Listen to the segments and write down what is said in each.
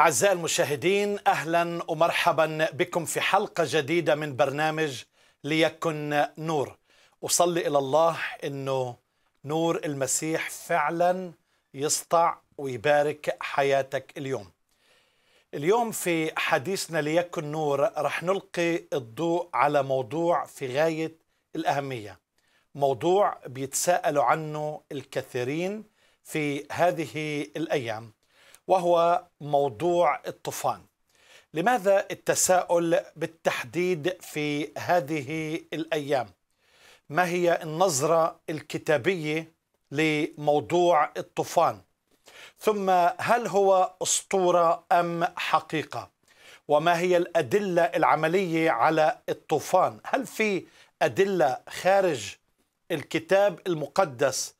أعزائي المشاهدين أهلا ومرحبا بكم في حلقة جديدة من برنامج ليكن نور أصلي إلى الله أنه نور المسيح فعلا يسطع ويبارك حياتك اليوم اليوم في حديثنا ليكن نور رح نلقي الضوء على موضوع في غاية الأهمية موضوع بيتساءلوا عنه الكثيرين في هذه الأيام وهو موضوع الطوفان لماذا التساؤل بالتحديد في هذه الايام ما هي النظره الكتابيه لموضوع الطوفان ثم هل هو اسطوره ام حقيقه وما هي الادله العمليه على الطوفان هل في ادله خارج الكتاب المقدس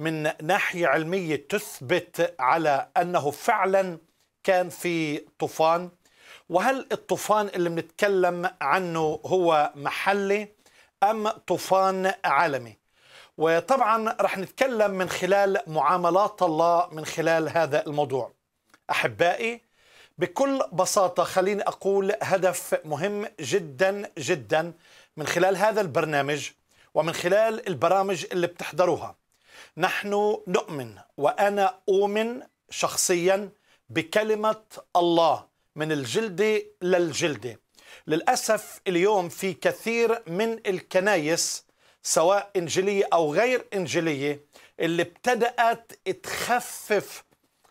من ناحية علمية تثبت على أنه فعلا كان في طوفان وهل الطوفان اللي بنتكلم عنه هو محلي أم طوفان عالمي وطبعا رح نتكلم من خلال معاملات الله من خلال هذا الموضوع أحبائي بكل بساطة خليني أقول هدف مهم جدا جدا من خلال هذا البرنامج ومن خلال البرامج اللي بتحضروها نحن نؤمن وأنا أؤمن شخصيا بكلمة الله من الجلدة للجلدة للأسف اليوم في كثير من الكنايس سواء إنجيلية أو غير إنجيلية اللي ابتدأت تخفف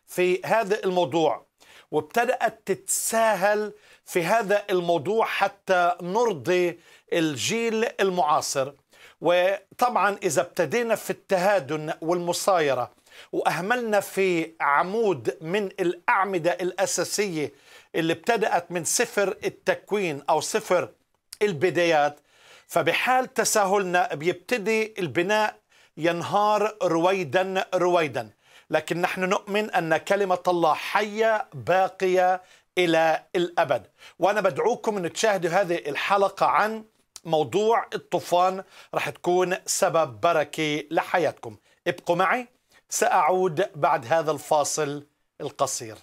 في هذا الموضوع وابتدأت تتساهل في هذا الموضوع حتى نرضي الجيل المعاصر وطبعا إذا ابتدينا في التهادن والمصايرة وأهملنا في عمود من الأعمدة الأساسية اللي ابتدأت من صفر التكوين أو صفر البدايات فبحال تساهلنا بيبتدي البناء ينهار رويدا رويدا لكن نحن نؤمن أن كلمة الله حية باقية إلى الأبد وأنا بدعوكم أن تشاهدوا هذه الحلقة عن موضوع الطوفان رح تكون سبب بركة لحياتكم ابقوا معي سأعود بعد هذا الفاصل القصير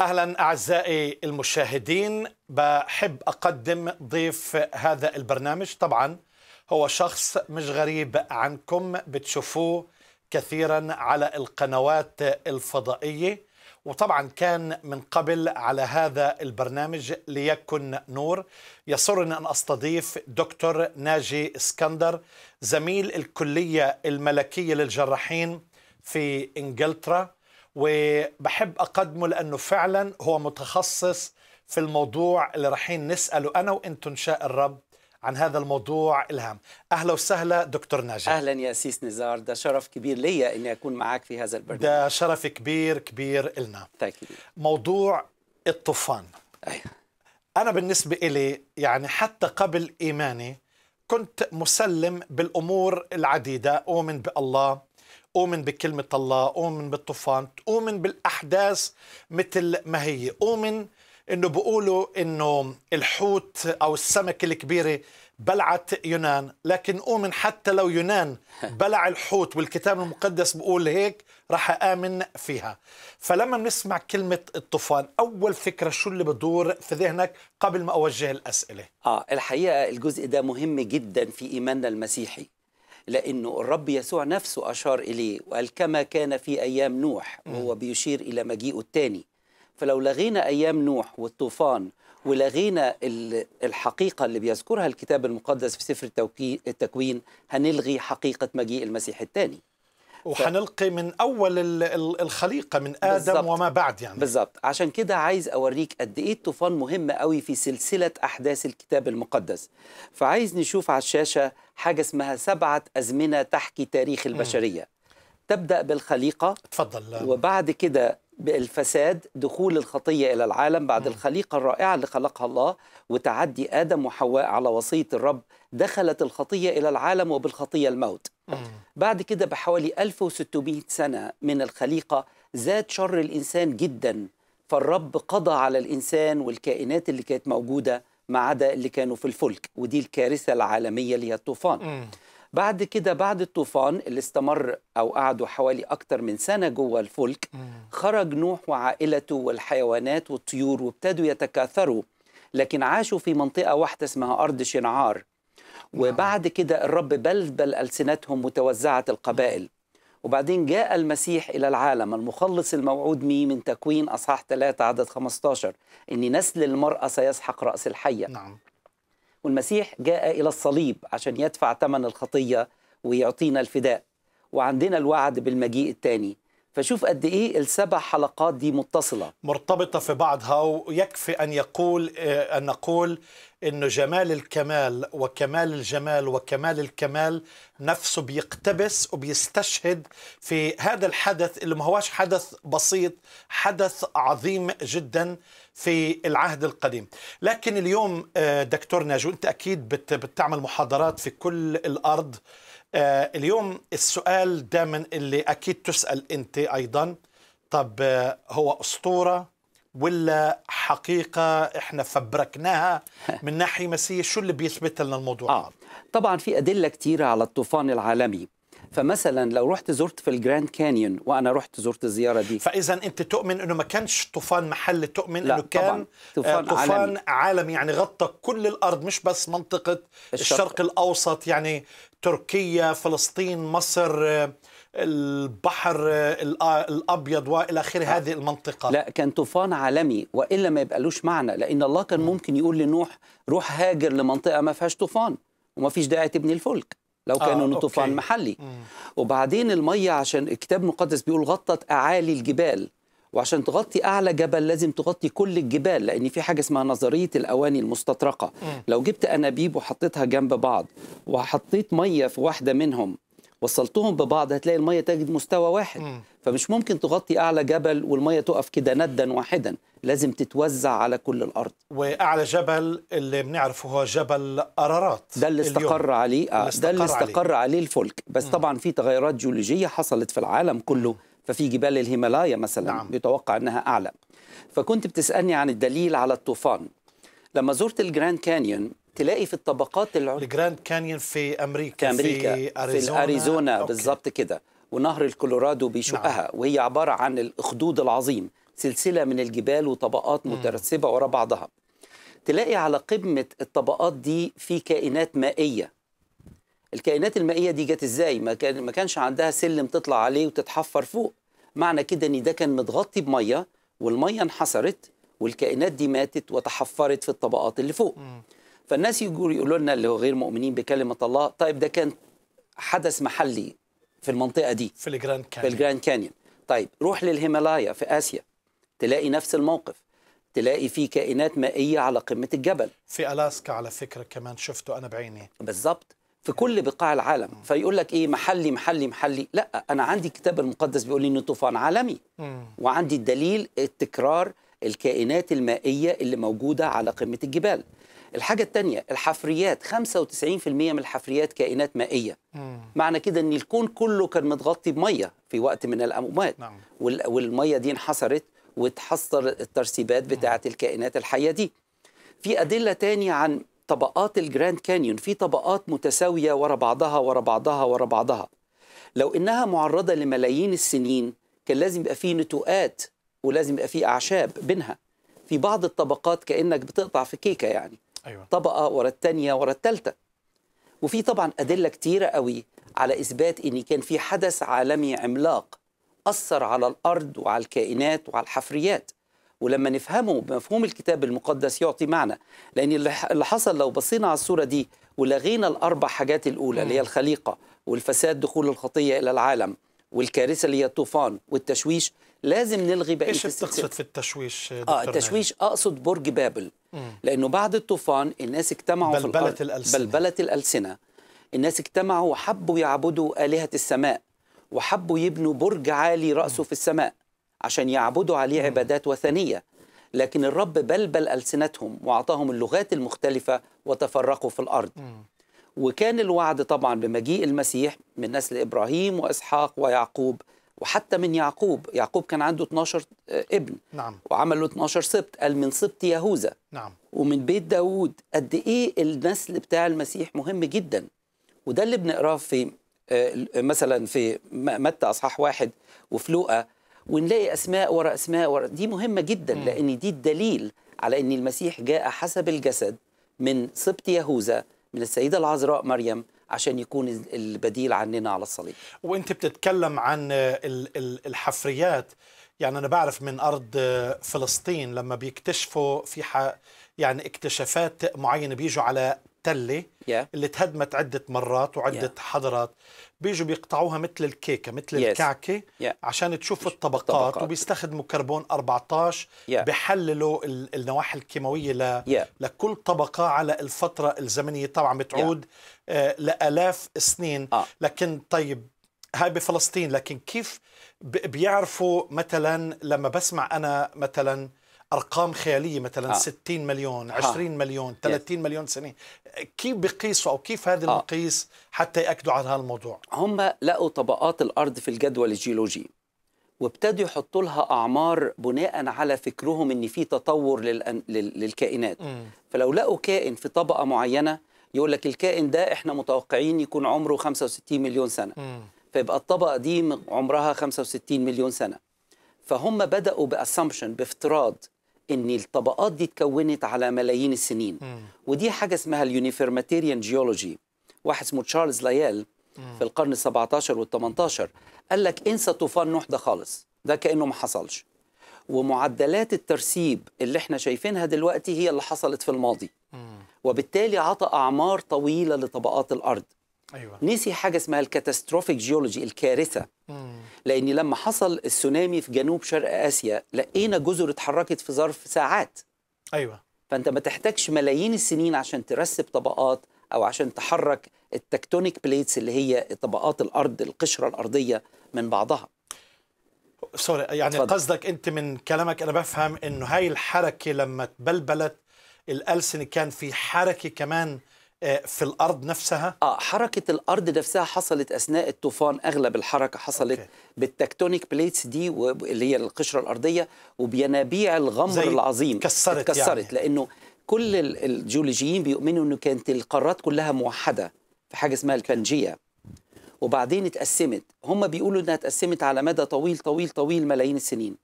اهلا اعزائي المشاهدين بحب اقدم ضيف هذا البرنامج طبعا هو شخص مش غريب عنكم بتشوفوه كثيرا على القنوات الفضائيه وطبعا كان من قبل على هذا البرنامج ليكن نور يسرني ان استضيف دكتور ناجي اسكندر زميل الكليه الملكيه للجراحين في انجلترا وبحب أقدمه لأنه فعلا هو متخصص في الموضوع اللي رايحين نسأله أنا وإنتم إن شاء الرب عن هذا الموضوع الهام أهلا وسهلا دكتور ناجي أهلا يا سيس نزار ده شرف كبير ليا أني أكون معك في هذا البرنامج ده شرف كبير كبير لنا تأكيد. موضوع الطوفان أيه. أنا بالنسبة إلي يعني حتى قبل إيماني كنت مسلم بالأمور العديدة أؤمن بالله أؤمن بكلمة الله أؤمن بالطوفان أؤمن بالأحداث مثل ما هي أؤمن انه بيقولوا انه الحوت او السمكه الكبيره بلعت يونان لكن اؤمن حتى لو يونان بلع الحوت والكتاب المقدس بيقول هيك راح امن فيها فلما بنسمع كلمه الطوفان اول فكره شو اللي بدور في ذهنك قبل ما اوجه الاسئله اه الحقيقه الجزء ده مهم جدا في ايماننا المسيحي لأنه الرب يسوع نفسه أشار إليه وقال كما كان في أيام نوح وهو بيشير إلى مجيئه الثاني فلو لغينا أيام نوح والطوفان ولغينا الحقيقة اللي بيذكرها الكتاب المقدس في سفر التكوين هنلغي حقيقة مجيء المسيح الثاني وحنلقي من اول الخليقه من ادم بالزبط. وما بعد يعني بالظبط عشان كده عايز اوريك قد ايه الطوفان مهم قوي في سلسله احداث الكتاب المقدس فعايز نشوف على الشاشه حاجه اسمها سبعه ازمنه تحكي تاريخ البشريه م. تبدا بالخليقه تفضل وبعد كده بالفساد دخول الخطية إلى العالم بعد م. الخليقة الرائعة اللي خلقها الله وتعدي آدم وحواء على وصية الرب دخلت الخطية إلى العالم وبالخطية الموت بعد كده بحوالي 1600 سنة من الخليقة زاد شر الإنسان جدا فالرب قضى على الإنسان والكائنات اللي كانت موجودة ما عدا اللي كانوا في الفلك ودي الكارثة العالمية اللي هي الطوفان بعد كده بعد الطوفان اللي استمر أو قعدوا حوالي أكتر من سنة جوه الفلك خرج نوح وعائلته والحيوانات والطيور وابتدوا يتكاثروا لكن عاشوا في منطقة واحدة اسمها أرض شنعار نعم. وبعد كده الرب بلبل ألسنتهم متوزعة القبائل وبعدين جاء المسيح إلى العالم المخلص الموعود مي من تكوين أصحاح 3 عدد 15 إن نسل المرأة سيسحق رأس الحية نعم. والمسيح جاء إلى الصليب عشان يدفع ثمن الخطية ويعطينا الفداء وعندنا الوعد بالمجيء الثاني فشوف قد ايه السبع حلقات دي متصله مرتبطه في بعضها ويكفي ان يقول آه، ان نقول انه جمال الكمال وكمال الجمال وكمال الكمال نفسه بيقتبس وبيستشهد في هذا الحدث اللي ما هواش حدث بسيط حدث عظيم جدا في العهد القديم لكن اليوم آه، دكتور ناجو انت اكيد بتعمل محاضرات في كل الارض آه، اليوم السؤال دائما اللي اكيد تسال انت ايضا طب آه، هو اسطوره ولا حقيقة احنا فبركناها من ناحية مسيحية شو اللي بيثبت لنا الموضوع آه. طبعا في أدلة كثيرة على الطوفان العالمي فمثلا لو رحت زرت في الجراند كانيون وانا رحت زرت الزياره دي فاذا انت تؤمن انه ما كانش طوفان محل تؤمن لا انه كان طبعاً. آه، طوفان, طوفان عالمي. عالمي يعني غطى كل الارض مش بس منطقه الشرق, الشرق الاوسط يعني تركيا فلسطين مصر آه، البحر الابيض والى اخره آه. هذه المنطقه لا كان طوفان عالمي والا ما يبقالوش معنى لان الله كان ممكن يقول لنوح روح هاجر لمنطقه ما فيهاش طوفان وما فيش داعي تبني الفلك لو كانوا آه، طوفان محلي مم. وبعدين الميه عشان الكتاب المقدس بيقول غطت اعالي الجبال وعشان تغطي اعلى جبل لازم تغطي كل الجبال لان في حاجه اسمها نظريه الاواني المستطرقه مم. لو جبت انابيب وحطيتها جنب بعض وحطيت ميه في واحده منهم وصلتهم ببعض هتلاقي الميه تجد مستوى واحد م. فمش ممكن تغطي اعلى جبل والميه تقف كده ندا واحدا لازم تتوزع على كل الارض واعلى جبل اللي بنعرفه هو جبل ارارات ده اللي استقر اليوم. عليه استقر آه، ده اللي استقر عليه, عليه الفلك بس م. طبعا في تغيرات جيولوجيه حصلت في العالم كله ففي جبال الهيمالايا مثلا نعم. بيتوقع انها اعلى فكنت بتسالني عن الدليل على الطوفان لما زرت الجراند كانيون تلاقي في الطبقات العليا الجراند كانيون في امريكا في امريكا في اريزونا, في أريزونا بالظبط كده ونهر الكولورادو بيشقها نعم. وهي عباره عن الاخدود العظيم سلسله من الجبال وطبقات مترسبه ورا بعضها تلاقي على قمه الطبقات دي في كائنات مائيه الكائنات المائيه دي جت ازاي ما, كان ما كانش عندها سلم تطلع عليه وتتحفر فوق معنى كده ان ده كان متغطي بميه والميه انحسرت والكائنات دي ماتت وتحفرت في الطبقات اللي فوق مم. فالناس يجوا يقولوا لنا اللي هو غير مؤمنين بكلمه الله طيب ده كان حدث محلي في المنطقه دي في الجراند كانيون في الجراند كانيون طيب روح للهيمالايا في اسيا تلاقي نفس الموقف تلاقي في كائنات مائيه على قمه الجبل في الاسكا على فكره كمان شفته انا بعيني بالظبط في كل بقاع العالم فيقول لك ايه محلي محلي محلي لا انا عندي الكتاب المقدس بيقول لي انه طوفان عالمي وعندي الدليل التكرار الكائنات المائيه اللي موجوده على قمه الجبال الحاجه الثانيه الحفريات 95% من الحفريات كائنات مائيه مم. معنى كده ان الكون كله كان متغطي بميه في وقت من الاموات نعم. والميه دي انحصرت وتحصر الترسيبات بتاعه الكائنات الحيه دي في ادله تانية عن طبقات الجراند كانيون في طبقات متساويه ورا بعضها ورا بعضها ورا بعضها لو انها معرضه لملايين السنين كان لازم يبقى فيه نتوءات ولازم يبقى فيه اعشاب بينها في بعض الطبقات كانك بتقطع في كيكه يعني أيوة. طبقه ورا الثانيه ورا الثالثه وفي طبعا ادله كتيره قوي على اثبات ان كان في حدث عالمي عملاق اثر على الارض وعلى الكائنات وعلى الحفريات ولما نفهمه بمفهوم الكتاب المقدس يعطي معنى لان اللي حصل لو بصينا على الصوره دي ولغينا الاربع حاجات الاولى اللي هي الخليقه والفساد دخول الخطيه الى العالم والكارثه اللي هي الطوفان والتشويش لازم نلغي بقيه ايش بتقصد في التشويش آه، دكتور اه التشويش اقصد برج بابل مم. لانه بعد الطوفان الناس اجتمعوا بلبلة في الارض الألسنة. بلبله الالسنه الناس اجتمعوا وحبوا يعبدوا الهه السماء وحبوا يبنوا برج عالي راسه مم. في السماء عشان يعبدوا عليه مم. عبادات وثنيه لكن الرب بلبل السنتهم واعطاهم اللغات المختلفه وتفرقوا في الارض مم. وكان الوعد طبعا بمجيء المسيح من نسل إبراهيم وإسحاق ويعقوب وحتى من يعقوب يعقوب كان عنده 12 آه، ابن نعم. وعمل له 12 سبت قال من سبت يهوذا نعم. ومن بيت داوود قد ايه النسل بتاع المسيح مهم جدا وده اللي بنقراه في آه، مثلا في متى اصحاح واحد وفي لوقا ونلاقي اسماء ورا اسماء ورا دي مهمه جدا لان دي الدليل على ان المسيح جاء حسب الجسد من سبط يهوذا من السيدة العذراء مريم عشان يكون البديل عننا على الصليب وانت بتتكلم عن الحفريات يعني انا بعرف من ارض فلسطين لما بيكتشفوا في ح... يعني اكتشافات معينه بيجوا على تلة yeah. اللي تهدمت عده مرات وعده yeah. حضارات بيجوا بيقطعوها مثل الكيكه مثل yes. الكعكه yeah. عشان تشوف الطبقات, الطبقات. وبيستخدموا كربون 14 yeah. بحللوا النواحي الكيماويه ل... yeah. لكل طبقه على الفتره الزمنيه طبعا بتعود yeah. آه لالاف السنين آه. لكن طيب هاي بفلسطين لكن كيف بيعرفوا مثلا لما بسمع انا مثلا ارقام خياليه مثلا آه. 60 مليون 20 آه. مليون 30 yes. مليون سنه كيف بقيسوا او كيف هذا آه. المقيس آه. حتى ياكدوا على هالموضوع هم لقوا طبقات الارض في الجدول الجيولوجي وابتدوا يحطوا لها اعمار بناء على فكرهم ان في تطور للأن... لل... للكائنات م. فلو لقوا كائن في طبقه معينه يقول لك الكائن ده احنا متوقعين يكون عمره 65 مليون سنه م. فيبقى الطبقه دي عمرها 65 مليون سنه فهم بداوا باسامبشن بافتراض ان الطبقات دي اتكونت على ملايين السنين ودي حاجه اسمها اليونيفيرماتيريان جيولوجي واحد اسمه تشارلز لايال في القرن ال17 وال18 قال لك انسى طوفان نوح ده خالص ده كانه ما حصلش ومعدلات الترسيب اللي احنا شايفينها دلوقتي هي اللي حصلت في الماضي وبالتالي عطى اعمار طويله لطبقات الارض أيوة. نسي حاجه اسمها الكاتاستروفيك جيولوجي الكارثه مم. لان لما حصل السونامي في جنوب شرق اسيا لقينا جزر اتحركت في ظرف ساعات ايوه فانت ما تحتاجش ملايين السنين عشان ترسب طبقات او عشان تحرك التكتونيك بليتس اللي هي طبقات الارض القشره الارضيه من بعضها سوري يعني فضل. قصدك انت من كلامك انا بفهم انه هاي الحركه لما تبلبلت الالسن كان في حركه كمان آه، في الارض نفسها اه حركه الارض نفسها حصلت اثناء الطوفان اغلب الحركه حصلت أوكي. بالتكتونيك بليتس دي اللي هي القشره الارضيه وبينابيع الغمر العظيم كسرت اتكسرت يعني. لانه كل الجيولوجيين بيؤمنوا انه كانت القارات كلها موحده في حاجه اسمها البانجيا وبعدين اتقسمت هم بيقولوا انها اتقسمت على مدى طويل طويل طويل ملايين السنين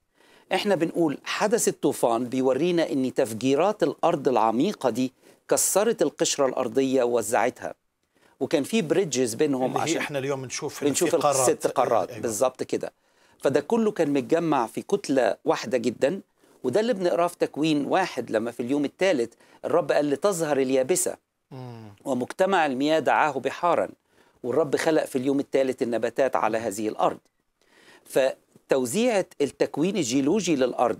احنا بنقول حدث الطوفان بيورينا ان تفجيرات الارض العميقه دي كسرت القشره الارضيه ووزعتها وكان في بريدجز بينهم اللي عشان احنا اليوم نشوف بنشوف قارات ست إيه، قارات أيوة. بالظبط كده فده كله كان متجمع في كتله واحده جدا وده اللي بنقراه في تكوين واحد لما في اليوم الثالث الرب قال لتظهر اليابسه ومجتمع المياه دعاه بحارا والرب خلق في اليوم الثالث النباتات على هذه الارض فتوزيعة التكوين الجيولوجي للارض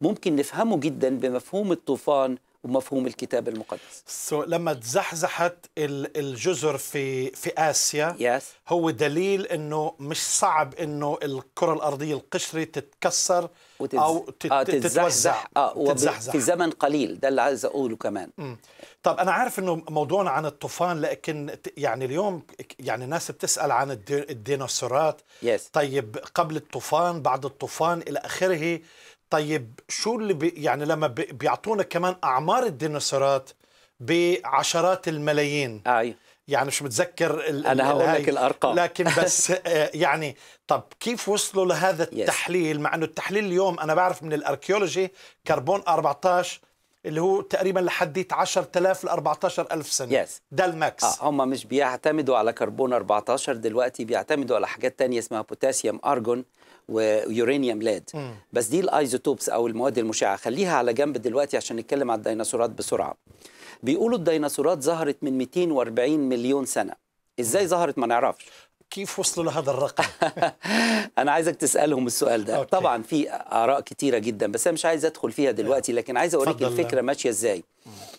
ممكن نفهمه جدا بمفهوم الطوفان ومفهوم الكتاب المقدس so, لما تزحزحت الجزر في في اسيا yes. هو دليل انه مش صعب انه الكره الارضيه القشري تتكسر وتز... او آه، تت... آه تتزحزح اه وتتزحزح. في زمن قليل ده اللي عايز اقوله كمان م. طب انا عارف انه موضوعنا عن الطوفان لكن يعني اليوم يعني الناس بتسال عن الديناصورات yes. طيب قبل الطوفان بعد الطوفان الى اخره طيب شو اللي بي يعني لما بي بيعطونا كمان اعمار الديناصورات بعشرات الملايين آه، اي أيوه. يعني مش متذكر انا هقول لك الارقام لكن بس آه، يعني طب كيف وصلوا لهذا التحليل مع انه التحليل اليوم انا بعرف من الاركيولوجي كربون 14 اللي هو تقريبا لحد 10000 ل 14000 سنه yes. ده الماكس آه هم مش بيعتمدوا على كربون 14 دلوقتي بيعتمدوا على حاجات تانية اسمها بوتاسيوم ارجون ويورانيوم لاد بس دي الايزوتوبس او المواد المشعه خليها على جنب دلوقتي عشان نتكلم على الديناصورات بسرعه بيقولوا الديناصورات ظهرت من 240 مليون سنه ازاي ظهرت ما نعرفش كيف وصلوا لهذا الرقم؟ أنا عايزك تسألهم السؤال ده، أوكي. طبعا في آراء كتيرة جدا بس أنا مش عايز أدخل فيها دلوقتي لكن عايز أوريك الفكرة ماشية إزاي.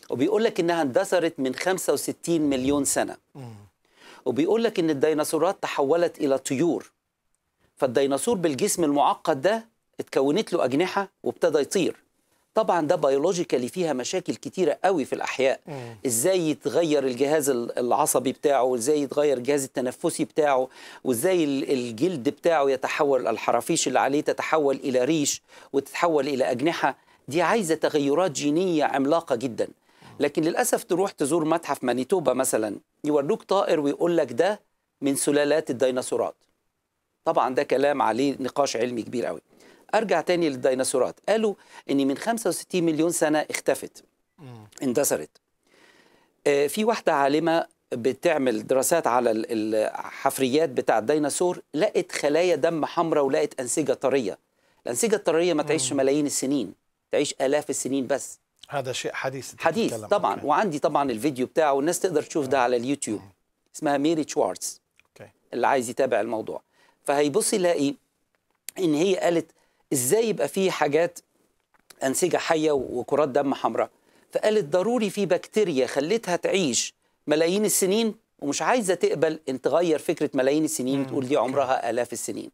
وبيقول لك إنها اندثرت من 65 مليون سنة. وبيقول لك إن الديناصورات تحولت إلى طيور فالديناصور بالجسم المعقد ده اتكونت له أجنحة وابتدى يطير طبعا ده بيولوجيكالي فيها مشاكل كتيرة قوي في الأحياء مم. إزاي يتغير الجهاز العصبي بتاعه وإزاي يتغير الجهاز التنفسي بتاعه وإزاي الجلد بتاعه يتحول الحرافيش اللي عليه تتحول إلى ريش وتتحول إلى أجنحة دي عايزة تغيرات جينية عملاقة جدا لكن للأسف تروح تزور متحف مانيتوبا مثلا يوريك طائر ويقول لك ده من سلالات الديناصورات طبعا ده كلام عليه نقاش علمي كبير قوي ارجع تاني للديناصورات قالوا ان من 65 مليون سنه اختفت اندثرت آه، في واحده عالمه بتعمل دراسات على الحفريات بتاع الديناصور لقت خلايا دم حمراء ولقت انسجه طريه الانسجه الطريه ما تعيش ملايين السنين تعيش الاف السنين بس هذا شيء حديث حديث طبعا أوكي. وعندي طبعا الفيديو بتاعه والناس تقدر تشوف ده على اليوتيوب اسمها ميري شوارتز أوكي. اللي عايز يتابع الموضوع فهيبص يلاقي ان هي قالت ازاي يبقى في حاجات انسجه حيه وكرات دم حمراء فقالت ضروري في بكتيريا خلتها تعيش ملايين السنين ومش عايزه تقبل ان تغير فكره ملايين السنين تقول دي عمرها الاف السنين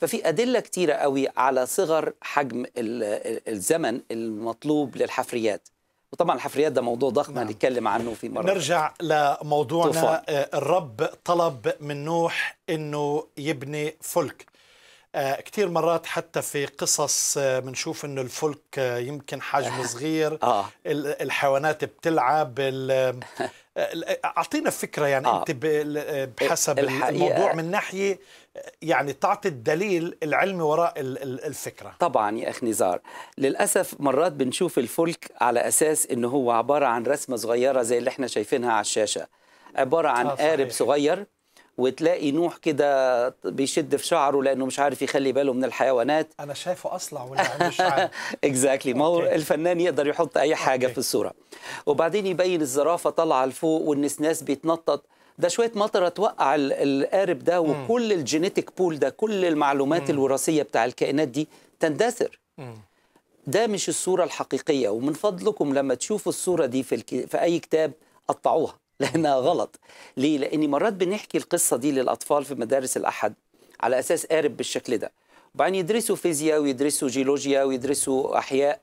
ففي ادله كتيره قوي على صغر حجم الزمن المطلوب للحفريات وطبعا الحفريات ده موضوع ضخم نعم. هنتكلم عنه في مره نرجع لموضوعنا آه، الرب طلب من نوح انه يبني فلك آه، كثير مرات حتى في قصص آه، بنشوف انه الفلك يمكن حجمه صغير آه. الحيوانات بتلعب اعطينا فكره يعني آه. انت بحسب الموضوع من ناحيه يعني تعطي الدليل العلمي وراء الفكرة طبعا يا أخ نزار للأسف مرات بنشوف الفلك على أساس أنه هو عبارة عن رسمة صغيرة زي اللي احنا شايفينها على الشاشة عبارة عن آه قارب صغير وتلاقي نوح كده بيشد في شعره لانه مش عارف يخلي باله من الحيوانات انا شايفه اصلع ولا مش عارف اكزاكتلي ما هو الفنان يقدر يحط اي حاجه أوكي. في الصوره وبعدين يبين الزرافه طالعه لفوق والنسناس بيتنطط ده شويه مطره توقع القارب ده وكل الجينيتيك بول ده كل المعلومات م. الوراثيه بتاع الكائنات دي تندثر ده مش الصوره الحقيقيه ومن فضلكم لما تشوفوا الصوره دي في الك... في اي كتاب قطعوها لانها غلط ليه لاني مرات بنحكي القصه دي للاطفال في مدارس الاحد على اساس قارب بالشكل ده وبعدين يدرسوا فيزياء ويدرسوا جيولوجيا ويدرسوا احياء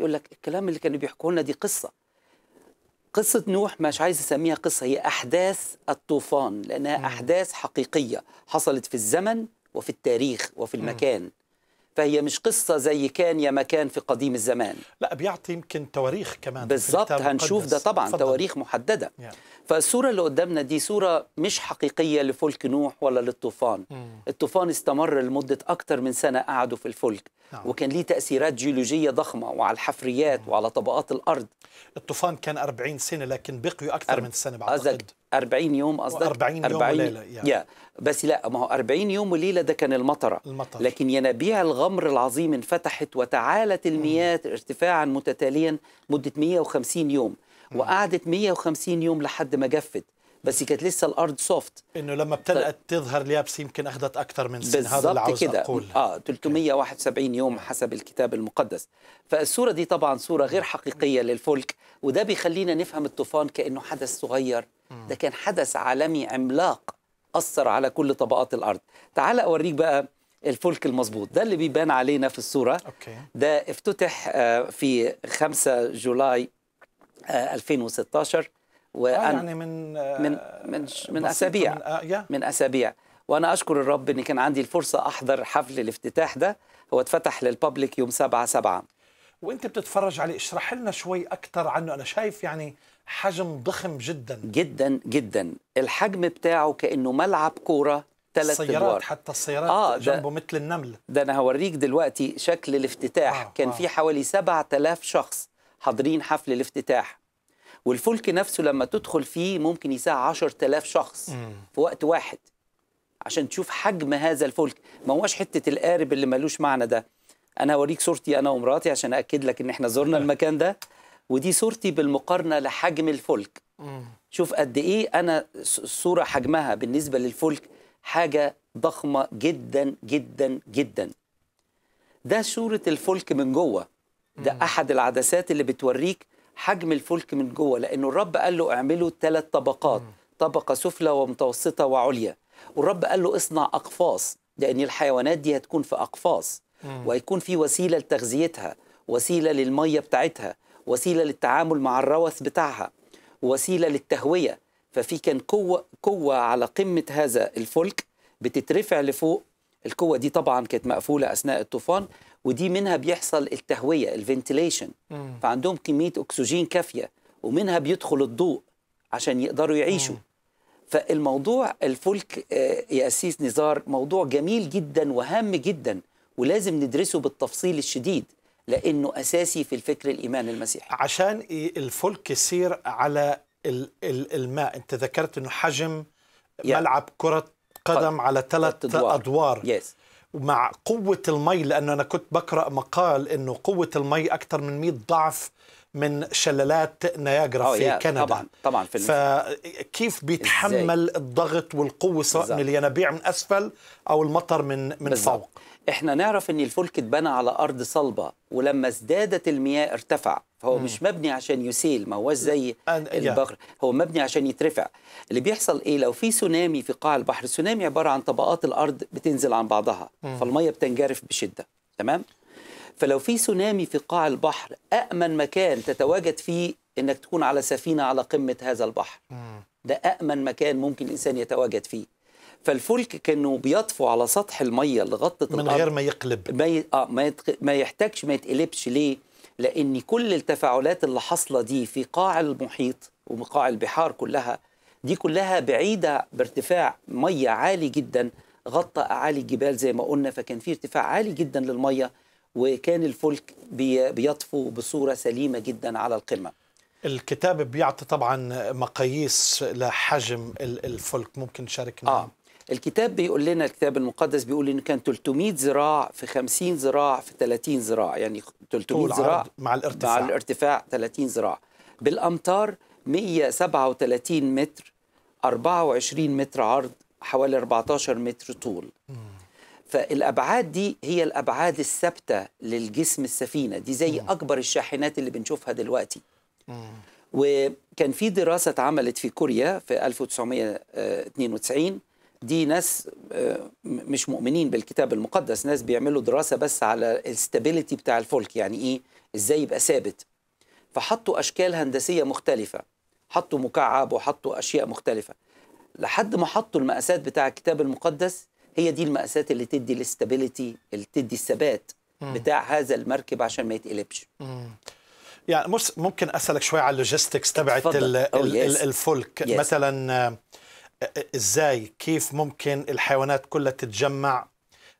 يقول لك الكلام اللي كانوا بيحكوا لنا دي قصه قصة نوح مش عايز أسميها قصة هي أحداث الطوفان لأنها م. أحداث حقيقية حصلت في الزمن وفي التاريخ وفي المكان م. فهي مش قصة زي كان يا مكان في قديم الزمان لا بيعطي يمكن تواريخ كمان بالضبط هنشوف ده طبعا فضل. تواريخ محددة yeah. فالصورة اللي قدامنا دي صورة مش حقيقية لفلك نوح ولا للطوفان الطوفان استمر لمدة أكتر من سنة قعدوا في الفلك نعم. وكان ليه تأثيرات جيولوجية ضخمة وعلى الحفريات مم. وعلى طبقات الأرض الطوفان كان 40 سنة لكن بقيوا أكثر أرب... من سنة بعد أزد... 40 يوم قصدك 40, 40 يوم وليلة يعني. يا. بس لا ما هو 40 يوم وليلة ده كان المطرة المطر. لكن ينابيع الغمر العظيم انفتحت وتعالت المياه ارتفاعا متتاليا مدة 150 يوم وقعدت 150 يوم لحد ما جفت بس كانت لسه الارض سوفت انه لما ابتدات ف... تظهر اليابس يمكن اخذت اكثر من سن هذا اللي عاوز كده. اقول اه 371 يوم حسب الكتاب المقدس فالصوره دي طبعا صوره غير حقيقيه للفلك وده بيخلينا نفهم الطوفان كانه حدث صغير ده كان حدث عالمي عملاق اثر على كل طبقات الارض تعال اوريك بقى الفلك المظبوط ده اللي بيبان علينا في الصوره أوكي. ده افتتح آه، في 5 جولاي 2016 آه، وانا آه، يعني من آه، من من, من اسابيع من, آه من اسابيع وانا اشكر الرب ان كان عندي الفرصه احضر حفل الافتتاح ده هو اتفتح للبابليك يوم 7 7 وانت بتتفرج عليه اشرح لنا شوي اكثر عنه انا شايف يعني حجم ضخم جدا جدا جدا الحجم بتاعه كانه ملعب كوره ثلاث السيارات دوار. حتى السيارات آه جنبه مثل النمل ده انا هوريك دلوقتي شكل الافتتاح آه كان آه. في حوالي 7000 شخص حاضرين حفل الافتتاح والفلك نفسه لما تدخل فيه ممكن يساع 10000 شخص في وقت واحد عشان تشوف حجم هذا الفلك ما هوش حته القارب اللي ملوش معنى ده انا هوريك صورتي انا ومراتي عشان اكد لك ان احنا زرنا المكان ده ودي صورتي بالمقارنه لحجم الفلك شوف قد ايه انا الصوره حجمها بالنسبه للفلك حاجه ضخمه جدا جدا جدا ده صوره الفلك من جوه ده احد العدسات اللي بتوريك حجم الفلك من جوه لانه الرب قال له اعمله ثلاث طبقات طبقه سفلى ومتوسطه وعليا والرب قال له اصنع اقفاص لان الحيوانات دي هتكون في اقفاص ويكون وهيكون في وسيله لتغذيتها وسيله للميه بتاعتها وسيله للتعامل مع الروث بتاعها وسيله للتهويه ففي كان قوه قوه على قمه هذا الفلك بتترفع لفوق القوه دي طبعا كانت مقفوله اثناء الطوفان ودي منها بيحصل التهويه الفنتيليشن فعندهم كميه اكسجين كافيه ومنها بيدخل الضوء عشان يقدروا يعيشوا مم. فالموضوع الفلك آه، يا أسيس نزار موضوع جميل جدا وهام جدا ولازم ندرسه بالتفصيل الشديد لأنه أساسي في الفكر الإيمان المسيحي عشان الفلك يصير على الماء أنت ذكرت أنه حجم ملعب كرة قدم على ثلاث أدوار يس. ومع قوة المي لأنه أنا كنت بقرأ مقال أنه قوة المي أكثر من 100 ضعف من شلالات نياجرا في كندا طبعا طبعا في فكيف بيتحمل إزاي؟ الضغط والقوه سواء من الينابيع من اسفل او المطر من من بالزبط. فوق احنا نعرف ان الفلك اتبنى على ارض صلبه ولما ازدادت المياه ارتفع فهو مم. مش مبني عشان يسيل ما هو زي البقر هو مبني عشان يترفع اللي بيحصل ايه لو في سونامي في قاع البحر السونامي عباره عن طبقات الارض بتنزل عن بعضها مم. فالميه بتنجرف بشده تمام فلو في سونامي في قاع البحر امن مكان تتواجد فيه انك تكون على سفينه على قمه هذا البحر مم. ده امن مكان ممكن الانسان يتواجد فيه فالفلك كانوا بيطفوا على سطح الميه اللي غطت من الأرض. غير ما يقلب ما ي... آه ما, يتق... ما يحتاجش ما يتقلبش ليه لأن كل التفاعلات اللي حاصلة دي في قاع المحيط وقاع البحار كلها دي كلها بعيدة بارتفاع مية عالي جدا غطى أعالي الجبال زي ما قلنا فكان في ارتفاع عالي جدا للمية وكان الفلك بيطفو بصورة سليمة جدا على القمة الكتاب بيعطي طبعا مقاييس لحجم الفلك ممكن تشاركنا آه. الكتاب بيقول لنا الكتاب المقدس بيقول انه كان 300 ذراع في 50 ذراع في 30 ذراع يعني 300 ذراع مع الارتفاع مع الارتفاع 30 ذراع بالامتار 137 متر 24 متر عرض حوالي 14 متر طول فالابعاد دي هي الابعاد الثابته للجسم السفينه دي زي مم. اكبر الشاحنات اللي بنشوفها دلوقتي مم. وكان في دراسه اتعملت في كوريا في 1992 دي ناس آه، مش مؤمنين بالكتاب المقدس ناس بيعملوا دراسه بس على الستابيليتي بتاع الفلك يعني ايه ازاي يبقى ثابت فحطوا اشكال هندسيه مختلفه حطوا مكعب وحطوا اشياء مختلفه لحد ما حطوا المقاسات بتاع الكتاب المقدس هي دي المقاسات اللي تدي الاستابيليتي اللي تدي الثبات بتاع هذا المركب عشان ما يتقلبش يعني ممكن اسالك شوي على اللوجيستكس تبعت oh, الفلك يس. مثلا آه، ازاي كيف ممكن الحيوانات كلها تتجمع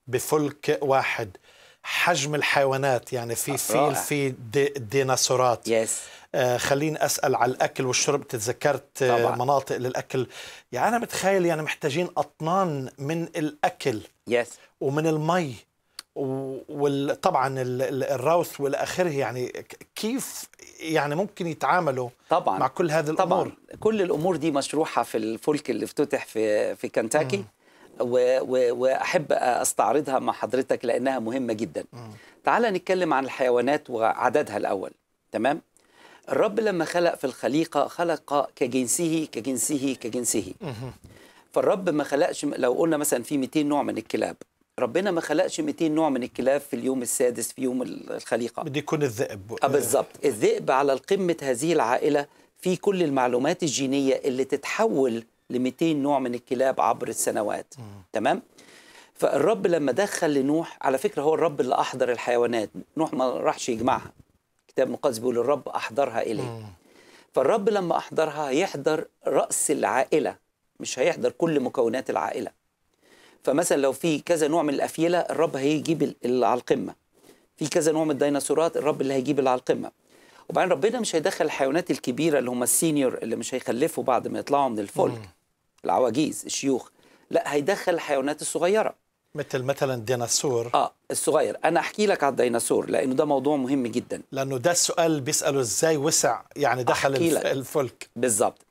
بفلك واحد حجم الحيوانات يعني في فيل في دي ديناصورات يس آه خليني اسال على الاكل والشرب تذكرت آه، طبعا. مناطق للاكل يعني انا متخيل يعني محتاجين اطنان من الاكل يس ومن المي وطبعا الراوث والاخره يعني كيف يعني ممكن يتعاملوا طبعا مع كل هذه الامور طبعا كل الامور دي مشروحه في الفلك اللي افتتح في في كنتاكي و و واحب استعرضها مع حضرتك لانها مهمه جدا م. تعال نتكلم عن الحيوانات وعددها الاول تمام الرب لما خلق في الخليقه خلق كجنسه كجنسه كجنسه م. فالرب ما خلقش لو قلنا مثلا في 200 نوع من الكلاب ربنا ما خلقش 200 نوع من الكلاب في اليوم السادس في يوم الخليقه بده يكون الذئب آه، بالظبط الذئب على قمه هذه العائله في كل المعلومات الجينيه اللي تتحول ل 200 نوع من الكلاب عبر السنوات م. تمام فالرب لما دخل لنوح على فكره هو الرب اللي احضر الحيوانات نوح ما راحش يجمعها كتاب مقدس بيقول الرب احضرها اليه فالرب لما احضرها هيحضر راس العائله مش هيحضر كل مكونات العائله فمثلا لو في كذا نوع من الافيله الرب هيجيب اللي على القمه في كذا نوع من الديناصورات الرب اللي هيجيب اللي على القمه وبعدين ربنا مش هيدخل الحيوانات الكبيره اللي هم السينيور اللي مش هيخلفوا بعد ما يطلعوا من الفلك العواجيز الشيوخ لا هيدخل الحيوانات الصغيره مثل مثلا الديناصور اه الصغير انا احكي لك على الديناصور لانه ده موضوع مهم جدا لانه ده السؤال بيساله ازاي وسع يعني دخل الفلك بالظبط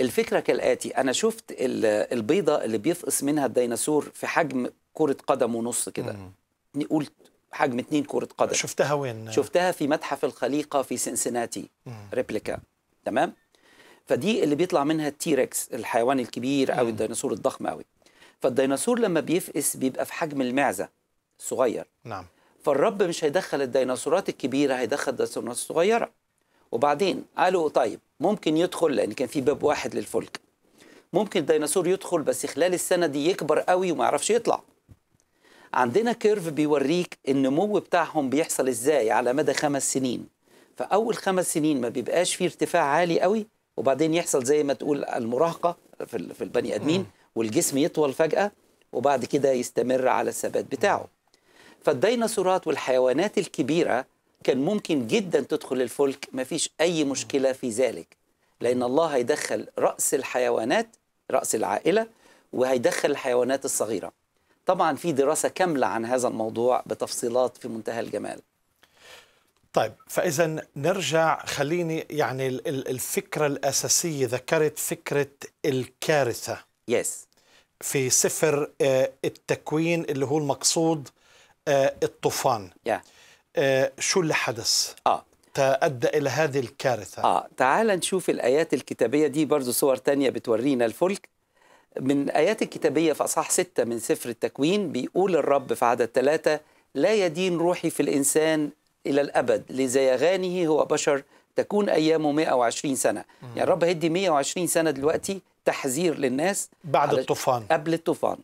الفكره كالاتي انا شفت البيضه اللي بيفقس منها الديناصور في حجم كره قدم ونص كده نقول حجم اتنين كره قدم شفتها وين شفتها في متحف الخليقه في سنسناتي ريبليكا تمام فدي اللي بيطلع منها التيركس الحيوان الكبير او الديناصور الضخم قوي فالديناصور لما بيفقس بيبقى في حجم المعزه صغير نعم فالرب مش هيدخل الديناصورات الكبيره هيدخل الديناصورات الصغيره وبعدين قالوا طيب ممكن يدخل لان كان في باب واحد للفلك ممكن الديناصور يدخل بس خلال السنه دي يكبر قوي وما يعرفش يطلع عندنا كيرف بيوريك النمو بتاعهم بيحصل ازاي على مدى خمس سنين فاول خمس سنين ما بيبقاش فيه ارتفاع عالي قوي وبعدين يحصل زي ما تقول المراهقه في, في البني ادمين والجسم يطول فجاه وبعد كده يستمر على الثبات بتاعه فالديناصورات والحيوانات الكبيره كان ممكن جدا تدخل الفلك ما فيش أي مشكلة في ذلك لأن الله هيدخل رأس الحيوانات رأس العائلة وهيدخل الحيوانات الصغيرة طبعا في دراسة كاملة عن هذا الموضوع بتفصيلات في منتهى الجمال طيب فإذا نرجع خليني يعني الفكرة الأساسية ذكرت فكرة الكارثة يس yes. في سفر آه، التكوين اللي هو المقصود آه، الطوفان yeah. آه، شو اللي حدث آه. تأدى إلى هذه الكارثة آه. تعال نشوف الآيات الكتابية دي برضو صور تانية بتورينا الفلك من آيات الكتابية في أصحاح ستة من سفر التكوين بيقول الرب في عدد ثلاثة لا يدين روحي في الإنسان إلى الأبد لزيغانه هو بشر تكون أيامه 120 سنة يعني الرب هيدي 120 سنة دلوقتي تحذير للناس بعد الطوفان قبل الطوفان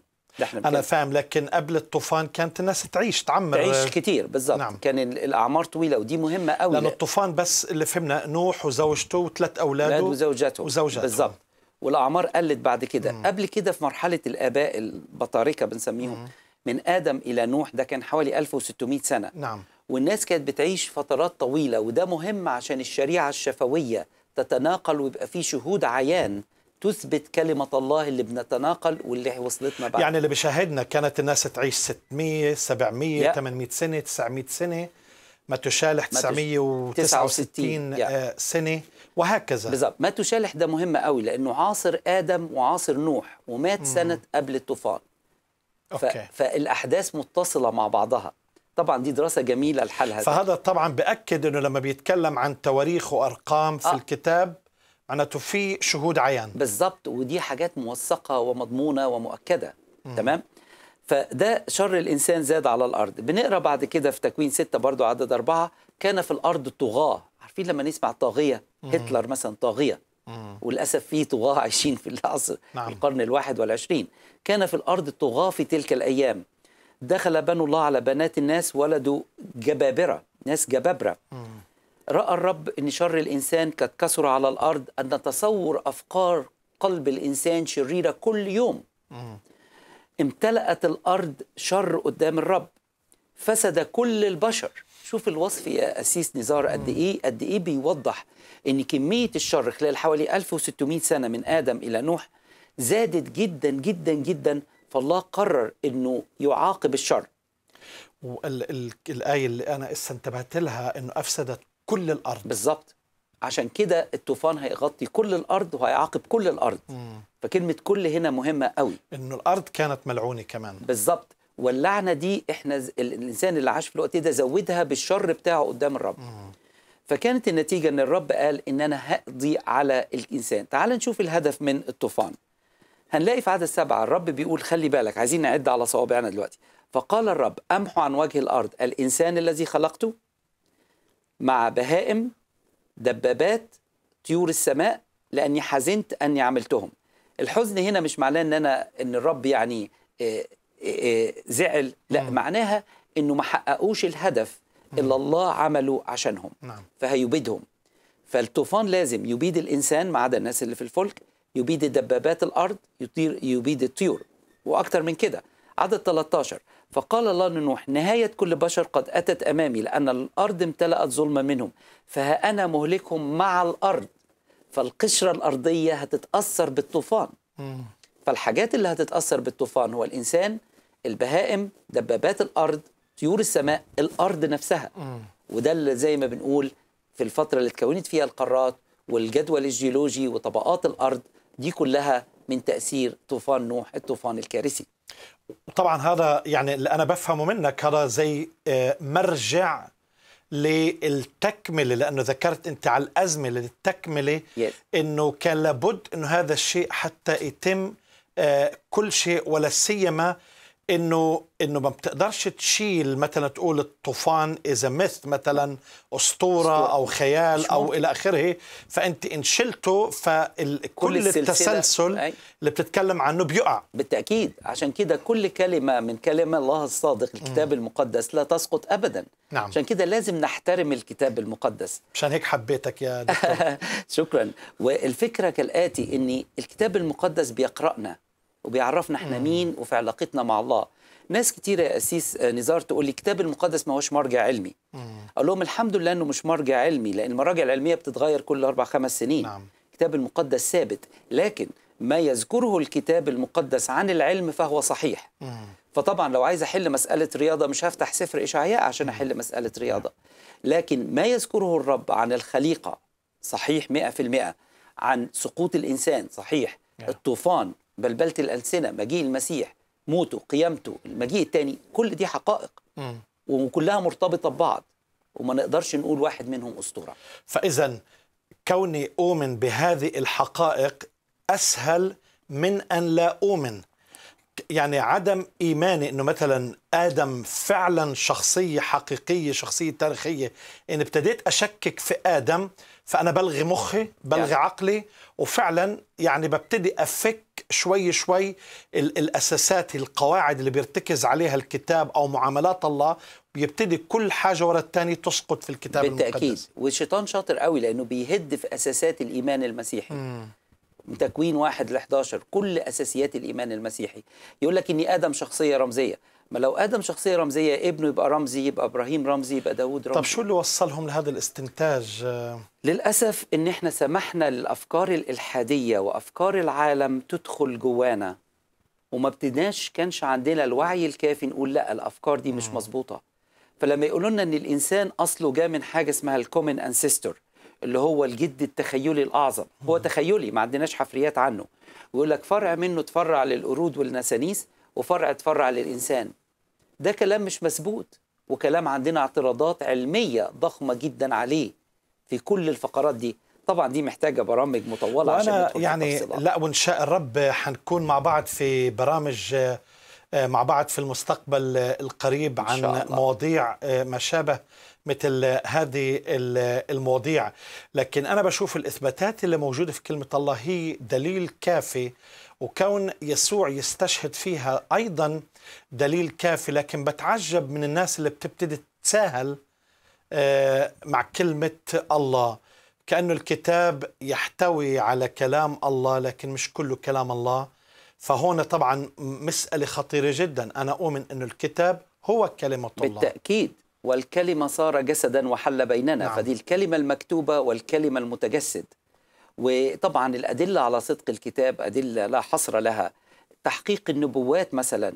انا فاهم لكن قبل الطوفان كانت الناس تعيش تعمر تعيش كتير بالظبط نعم. كان الاعمار طويله ودي مهمه قوي لان الطوفان بس اللي فهمنا نوح وزوجته وثلاث اولاده أولاد وزوجته وزوجته بالظبط والاعمار قلت بعد كده مم. قبل كده في مرحله الاباء البطاركه بنسميهم مم. من ادم الى نوح ده كان حوالي 1600 سنه نعم والناس كانت بتعيش فترات طويله وده مهم عشان الشريعه الشفويه تتناقل ويبقى في شهود عيان تثبت كلمة الله اللي بنتناقل واللي وصلتنا بعد يعني اللي بيشاهدنا كانت الناس تعيش 600 700 800 سنة 900 سنة ما تشالح 969 آه، سنة وهكذا بالضبط ما تشالح ده مهم قوي لأنه عاصر آدم وعاصر نوح ومات سنة سنة قبل الطوفان ف... فالأحداث متصلة مع بعضها طبعا دي دراسه جميله لحالها فهذا طبعا باكد انه لما بيتكلم عن تواريخ وارقام في آه. الكتاب معناته في شهود عيان بالظبط ودي حاجات موثقه ومضمونه ومؤكده مم. تمام فده شر الإنسان زاد على الأرض بنقرأ بعد كده في تكوين ستة برضو عدد أربعة كان في الأرض طغاة عارفين لما نسمع طاغية هتلر مثلا طاغية وللأسف في طغاة عايشين في العصر نعم. القرن الواحد والعشرين كان في الأرض طغاة في تلك الأيام دخل بنو الله على بنات الناس ولدوا جبابرة ناس جبابرة مم. راى الرب ان شر الانسان قد كثر على الارض ان تصور افكار قلب الانسان شريره كل يوم امتلأت الارض شر قدام الرب فسد كل البشر شوف الوصف يا أسيس نزار قد إيه قد إيه بيوضح إن كمية الشر خلال حوالي 1600 سنة من آدم إلى نوح زادت جدا جدا جدا فالله قرر إنه يعاقب الشر والآية اللي أنا استنتبهت لها إنه أفسدت كل الارض بالظبط عشان كده الطوفان هيغطي كل الارض وهيعاقب كل الارض مم. فكلمه كل هنا مهمه قوي انه الارض كانت ملعونه كمان بالظبط واللعنه دي احنا الانسان اللي عاش في الوقت ده زودها بالشر بتاعه قدام الرب مم. فكانت النتيجه ان الرب قال ان انا هقضي على الانسان تعال نشوف الهدف من الطوفان هنلاقي في عدد سبعة الرب بيقول خلي بالك عايزين نعد على صوابعنا دلوقتي فقال الرب أمحو عن وجه الأرض الإنسان الذي خلقته مع بهائم دبابات طيور السماء لاني حزنت اني عملتهم الحزن هنا مش معناه ان انا ان الرب يعني آه، آه، آه، زعل لا مم. معناها انه ما حققوش الهدف اللي الله عمله عشانهم نعم. فهيبيدهم فالطوفان لازم يبيد الانسان ما عدا الناس اللي في الفلك يبيد دبابات الارض يطير يبيد الطيور واكتر من كده عدد 13 فقال الله لنوح نهاية كل بشر قد أتت أمامي لأن الأرض امتلأت ظلما منهم فها أنا مهلكهم مع الأرض فالقشرة الأرضية هتتأثر بالطوفان فالحاجات اللي هتتأثر بالطوفان هو الإنسان البهائم دبابات الأرض طيور السماء الأرض نفسها وده اللي زي ما بنقول في الفترة اللي اتكونت فيها القارات والجدول الجيولوجي وطبقات الأرض دي كلها من تأثير طوفان نوح الطوفان الكارثي طبعا هذا يعني اللي انا بفهمه منك هذا زي آه، مرجع للتكمله لانه ذكرت انت على الازمه للتكمله yes. انه كان لابد انه هذا الشيء حتى يتم آه، كل شيء ولا سيما انه انه ما بتقدرش تشيل مثلا تقول الطوفان اذا مثل مثلا اسطوره او خيال او الى اخره فانت ان شلته فكل التسلسل اللي بتتكلم عنه بيقع بالتاكيد عشان كده كل كلمه من كلام الله الصادق الكتاب م. المقدس لا تسقط ابدا نعم. عشان كده لازم نحترم الكتاب المقدس عشان هيك حبيتك يا دكتور شكرا والفكره كالاتي ان الكتاب المقدس بيقرانا وبيعرفنا احنا مين وفي علاقتنا مع الله ناس كتير يا أسيس آه، نزار تقول لي الكتاب المقدس ما هوش مرجع علمي أقول لهم الحمد لله أنه مش مرجع علمي لأن المراجع العلمية بتتغير كل أربع خمس سنين نعم. الكتاب المقدس ثابت لكن ما يذكره الكتاب المقدس عن العلم فهو صحيح مم. فطبعا لو عايز احل مساله رياضه مش هفتح سفر اشعياء عشان احل مساله رياضه لكن ما يذكره الرب عن الخليقه صحيح 100% عن سقوط الانسان صحيح الطوفان بلبلة الألسنة مجيء المسيح موته قيامته المجيء الثاني كل دي حقائق م. وكلها مرتبطة ببعض وما نقدرش نقول واحد منهم أسطورة فإذا كوني أؤمن بهذه الحقائق أسهل من أن لا أؤمن يعني عدم إيماني أنه مثلا آدم فعلا شخصية حقيقية شخصية تاريخية إن ابتديت أشكك في آدم فأنا بلغي مخي بلغي يعني. عقلي وفعلا يعني ببتدي أفك شوي شوي الاساسات القواعد اللي بيرتكز عليها الكتاب او معاملات الله بيبتدي كل حاجه ورا الثانيه تسقط في الكتاب بالتأكيد. المقدس بالتاكيد والشيطان شاطر قوي لانه بيهد في اساسات الايمان المسيحي مم. تكوين واحد ل 11 كل اساسيات الايمان المسيحي يقول لك اني ادم شخصيه رمزيه ما لو ادم شخصيه رمزيه ابنه يبقى رمزي يبقى ابراهيم رمزي يبقى داوود رمزي طب شو اللي وصلهم لهذا الاستنتاج للاسف ان احنا سمحنا للافكار الالحاديه وافكار العالم تدخل جوانا وما ابتدناش كانش عندنا الوعي الكافي نقول لا الافكار دي مش مظبوطه فلما يقولوا لنا ان الانسان اصله جاء من حاجه اسمها الكومن انسيستور اللي هو الجد التخيلي الاعظم هو تخيلي ما عندناش حفريات عنه ويقول لك فرع منه تفرع للقرود والنسانيس وفرع تفرع للإنسان ده كلام مش مثبوت وكلام عندنا اعتراضات علمية ضخمة جدا عليه في كل الفقرات دي طبعا دي محتاجه برامج مطوله وأنا عشان يعني لا وان شاء الرب حنكون مع بعض في برامج آه، مع بعض في المستقبل آه، القريب عن الله. مواضيع آه، ما شابه مثل هذه المواضيع لكن انا بشوف الاثباتات اللي موجوده في كلمه الله هي دليل كافي وكون يسوع يستشهد فيها أيضا دليل كافي لكن بتعجب من الناس اللي بتبتدي تساهل آه، مع كلمة الله كأنه الكتاب يحتوي على كلام الله لكن مش كله كلام الله فهون طبعا مسألة خطيرة جدا أنا أؤمن أن الكتاب هو كلمة الله بالتأكيد والكلمة صار جسدا وحل بيننا نعم. فدي الكلمة المكتوبة والكلمة المتجسد وطبعا الأدلة على صدق الكتاب أدلة لا حصر لها تحقيق النبوات مثلا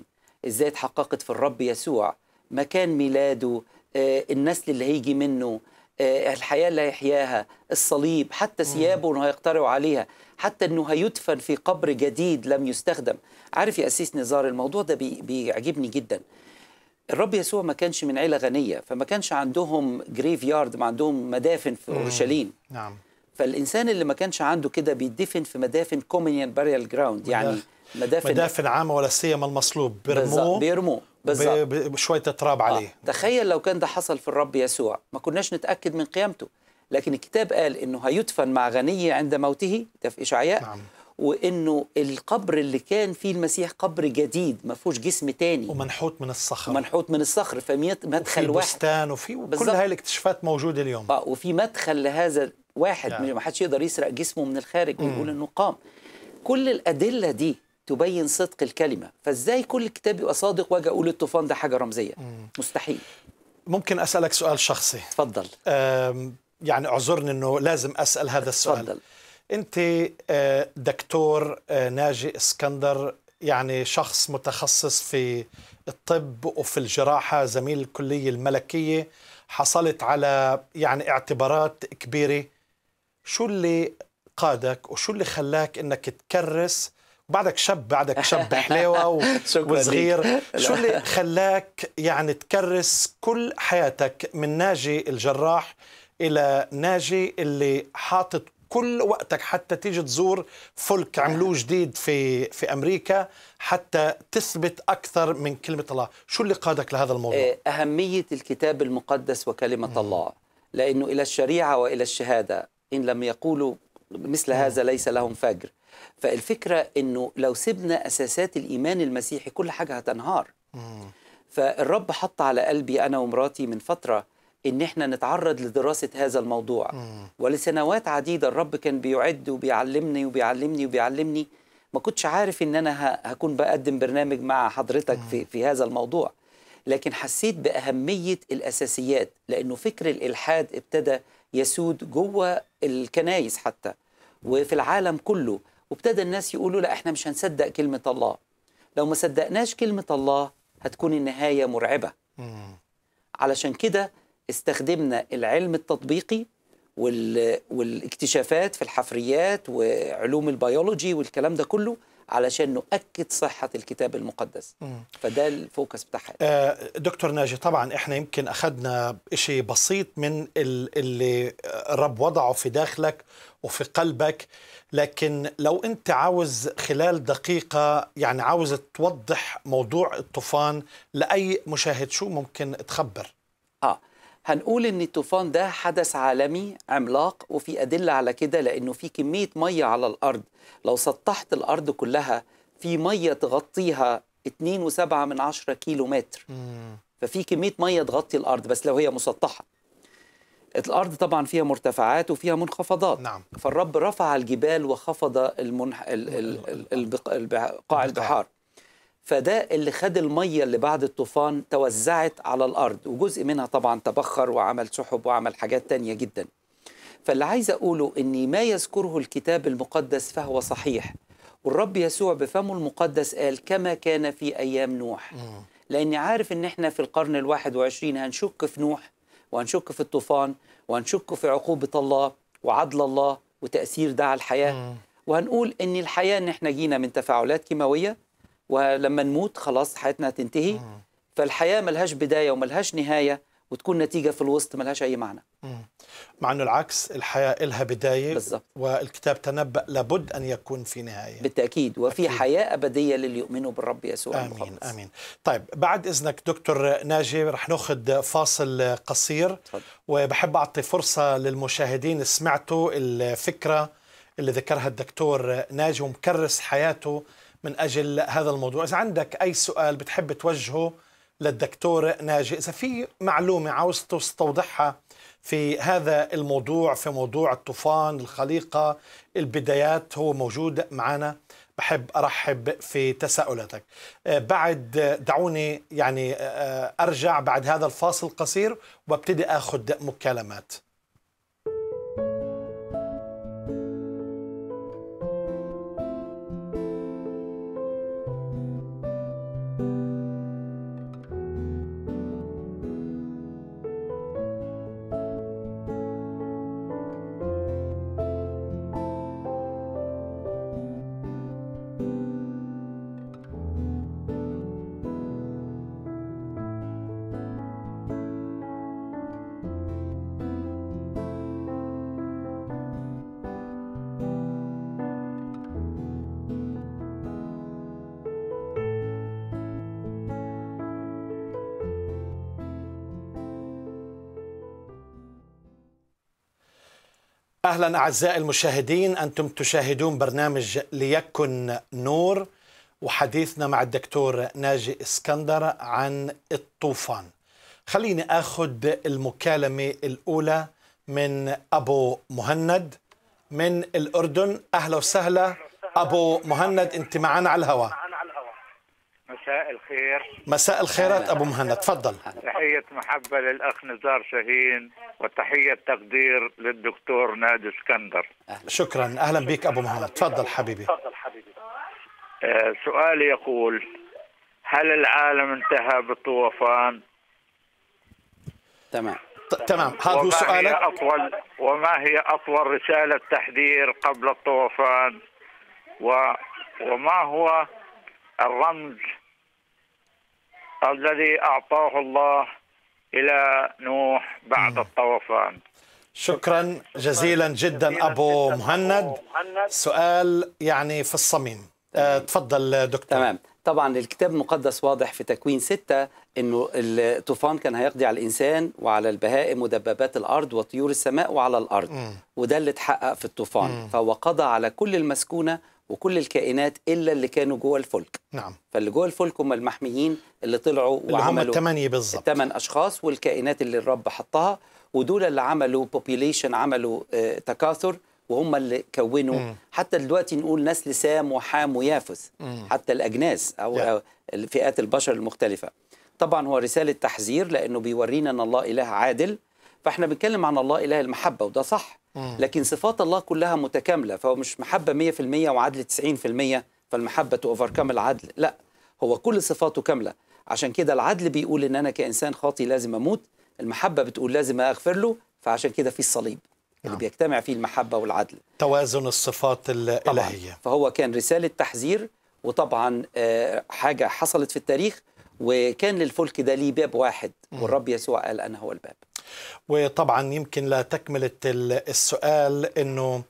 إزاي اتحققت في الرب يسوع مكان ميلاده آه، النسل اللي هيجي منه آه، الحياة اللي هيحياها الصليب حتى ثيابه انه هيقترعوا عليها حتى انه هيدفن في قبر جديد لم يستخدم عارف يا أسيس نزار الموضوع ده بيعجبني جدا الرب يسوع ما كانش من عيلة غنية فما كانش عندهم جريف يارد ما عندهم مدافن في أورشليم نعم فالانسان اللي ما كانش عنده كده بيدفن في مدافن كومينيان باريال جراوند يعني مدافن مدافن عامه ولا سيما المصلوب بيرموه بيرموه بالظبط شويه تراب آه، عليه آه. تخيل لو كان ده حصل في الرب يسوع ما كناش نتاكد من قيامته لكن الكتاب قال انه هيدفن مع غني عند موته ده في اشعياء نعم. وانه القبر اللي كان فيه المسيح قبر جديد ما فيهوش جسم تاني ومنحوت من الصخر منحوت من الصخر فمدخل واحد بستان وفي كل هاي الاكتشافات موجوده اليوم اه وفي مدخل لهذا واحد يعني. ما حدش يقدر يسرق جسمه من الخارج ويقول انه قام كل الادله دي تبين صدق الكلمه فازاي كل كتاب يبقى صادق واجي اقول الطوفان ده حاجه رمزيه مم. مستحيل ممكن اسالك سؤال شخصي تفضل يعني اعذرني انه لازم اسال هذا السؤال تفضل انت آه، دكتور آه، ناجي اسكندر يعني شخص متخصص في الطب وفي الجراحه زميل الكليه الملكيه حصلت على يعني اعتبارات كبيره شو اللي قادك وشو اللي خلاك انك تكرس بعدك شاب بعدك شاب حلاوة وصغير شو اللي خلاك يعني تكرس كل حياتك من ناجي الجراح إلى ناجي اللي حاطط كل وقتك حتى تيجي تزور فلك عملوه جديد في في امريكا حتى تثبت اكثر من كلمه الله، شو اللي قادك لهذا الموضوع؟ آه، اهميه الكتاب المقدس وكلمه الله لانه الى الشريعه والى الشهاده إن لم يقولوا مثل هذا ليس لهم فجر فالفكرة أنه لو سبنا أساسات الإيمان المسيحي كل حاجة هتنهار فالرب حط على قلبي أنا ومراتي من فترة ان احنا نتعرض لدراسه هذا الموضوع ولسنوات عديده الرب كان بيعد وبيعلمني وبيعلمني وبيعلمني ما كنتش عارف ان انا هكون بقدم برنامج مع حضرتك في في هذا الموضوع لكن حسيت باهميه الاساسيات لانه فكر الالحاد ابتدى يسود جوه الكنايس حتى وفي العالم كله وابتدى الناس يقولوا لا احنا مش هنصدق كلمة الله لو ما صدقناش كلمة الله هتكون النهاية مرعبة علشان كده استخدمنا العلم التطبيقي والاكتشافات في الحفريات وعلوم البيولوجي والكلام ده كله علشان نؤكد صحة الكتاب المقدس فده الفوكس بتاعها آه دكتور ناجي طبعا احنا يمكن أخذنا شيء بسيط من اللي الرب وضعه في داخلك وفي قلبك لكن لو انت عاوز خلال دقيقة يعني عاوز توضح موضوع الطوفان لأي مشاهد شو ممكن تخبر؟ اه هنقول ان الطوفان ده حدث عالمي عملاق وفي ادله على كده لانه في كميه ميه على الارض لو سطحت الارض كلها في ميه تغطيها 2.7 من 10 كيلو متر ففي كميه ميه تغطي الارض بس لو هي مسطحه الارض طبعا فيها مرتفعات وفيها منخفضات نعم. فالرب رفع الجبال وخفض المنح... ال... ال... البق... البح... قاع البحار فده اللي خد المية اللي بعد الطوفان توزعت على الأرض وجزء منها طبعا تبخر وعمل سحب وعمل حاجات تانية جدا فاللي عايز أقوله أن ما يذكره الكتاب المقدس فهو صحيح والرب يسوع بفمه المقدس قال كما كان في أيام نوح لأني عارف أن احنا في القرن الواحد وعشرين هنشك في نوح وهنشك في الطوفان وهنشك في عقوبة الله وعدل الله وتأثير ده على الحياة وهنقول أن الحياة أن احنا جينا من تفاعلات كيماوية ولما نموت خلاص حياتنا هتنتهي فالحياه ملهاش بدايه وملهاش نهايه وتكون نتيجه في الوسط ملهاش اي معنى مع انه العكس الحياه لها بدايه بالزبط. والكتاب تنبأ لابد ان يكون في نهايه بالتاكيد وفي أكيد. حياه ابديه للي يؤمنوا بالرب يسوع امين المخلص. امين طيب بعد اذنك دكتور ناجي رح ناخذ فاصل قصير طبعا. وبحب اعطي فرصه للمشاهدين سمعتوا الفكره اللي ذكرها الدكتور ناجي ومكرس حياته من أجل هذا الموضوع إذا عندك أي سؤال بتحب توجهه للدكتور ناجي إذا في معلومة عاوز تستوضحها في هذا الموضوع في موضوع الطوفان الخليقة البدايات هو موجود معنا بحب أرحب في تساؤلاتك آه، بعد دعوني يعني آه، آه، أرجع بعد هذا الفاصل القصير وابتدي أخذ مكالمات اهلا اعزائي المشاهدين انتم تشاهدون برنامج ليكن نور وحديثنا مع الدكتور ناجي اسكندر عن الطوفان. خليني اخذ المكالمه الاولى من ابو مهند من الاردن اهلا وسهلا ابو مهند انت معنا على الهواء. الخير مساء الخيرات ابو مهند تفضل تحيه محبه للاخ نزار شاهين وتحيه تقدير للدكتور نادي اسكندر شكرا اهلا بك ابو مهند تفضل حبيبي تفضل حبيبي آه سؤالي يقول هل العالم انتهى بالطوفان تمام تمام هذا هو سؤالك هي أطول وما هي أطول رسالة تحذير قبل الطوفان و وما هو الرمز الذي أعطاه الله إلى نوح بعد الطوفان شكرا جزيلا جدا أبو مهند سؤال يعني في الصميم آه، تفضل دكتور تمام طبعا الكتاب المقدس واضح في تكوين ستة انه الطوفان كان هيقضي على الانسان وعلى البهائم ودبابات الارض وطيور السماء وعلى الارض وده اللي اتحقق في الطوفان فهو قضى على كل المسكونه وكل الكائنات الا اللي كانوا جوه الفلك نعم فاللي جوه الفلك هم المحميين اللي طلعوا اللي وعملوا الثمانيه بالظبط الثمان اشخاص والكائنات اللي الرب حطها ودول اللي عملوا بوبيليشن عملوا آه تكاثر وهم اللي كونوا مم. حتى دلوقتي نقول نسل سام وحام ويافث حتى الاجناس او, أو فئات البشر المختلفه طبعا هو رساله تحذير لانه بيورينا ان الله اله عادل فاحنا بنتكلم عن الله اله المحبه وده صح لكن صفات الله كلها متكامله فهو مش محبه 100% وعدل 90% فالمحبه تؤفركم العدل لا هو كل صفاته كامله عشان كده العدل بيقول ان انا كانسان خاطي لازم اموت المحبه بتقول لازم اغفر له فعشان كده في الصليب اللي نعم. بيجتمع فيه المحبه والعدل توازن الصفات الالهيه فهو كان رساله تحذير وطبعا آه، حاجه حصلت في التاريخ وكان للفلك ده ليه باب واحد والرب يسوع قال انا هو الباب وطبعا يمكن لتكملة السؤال أنه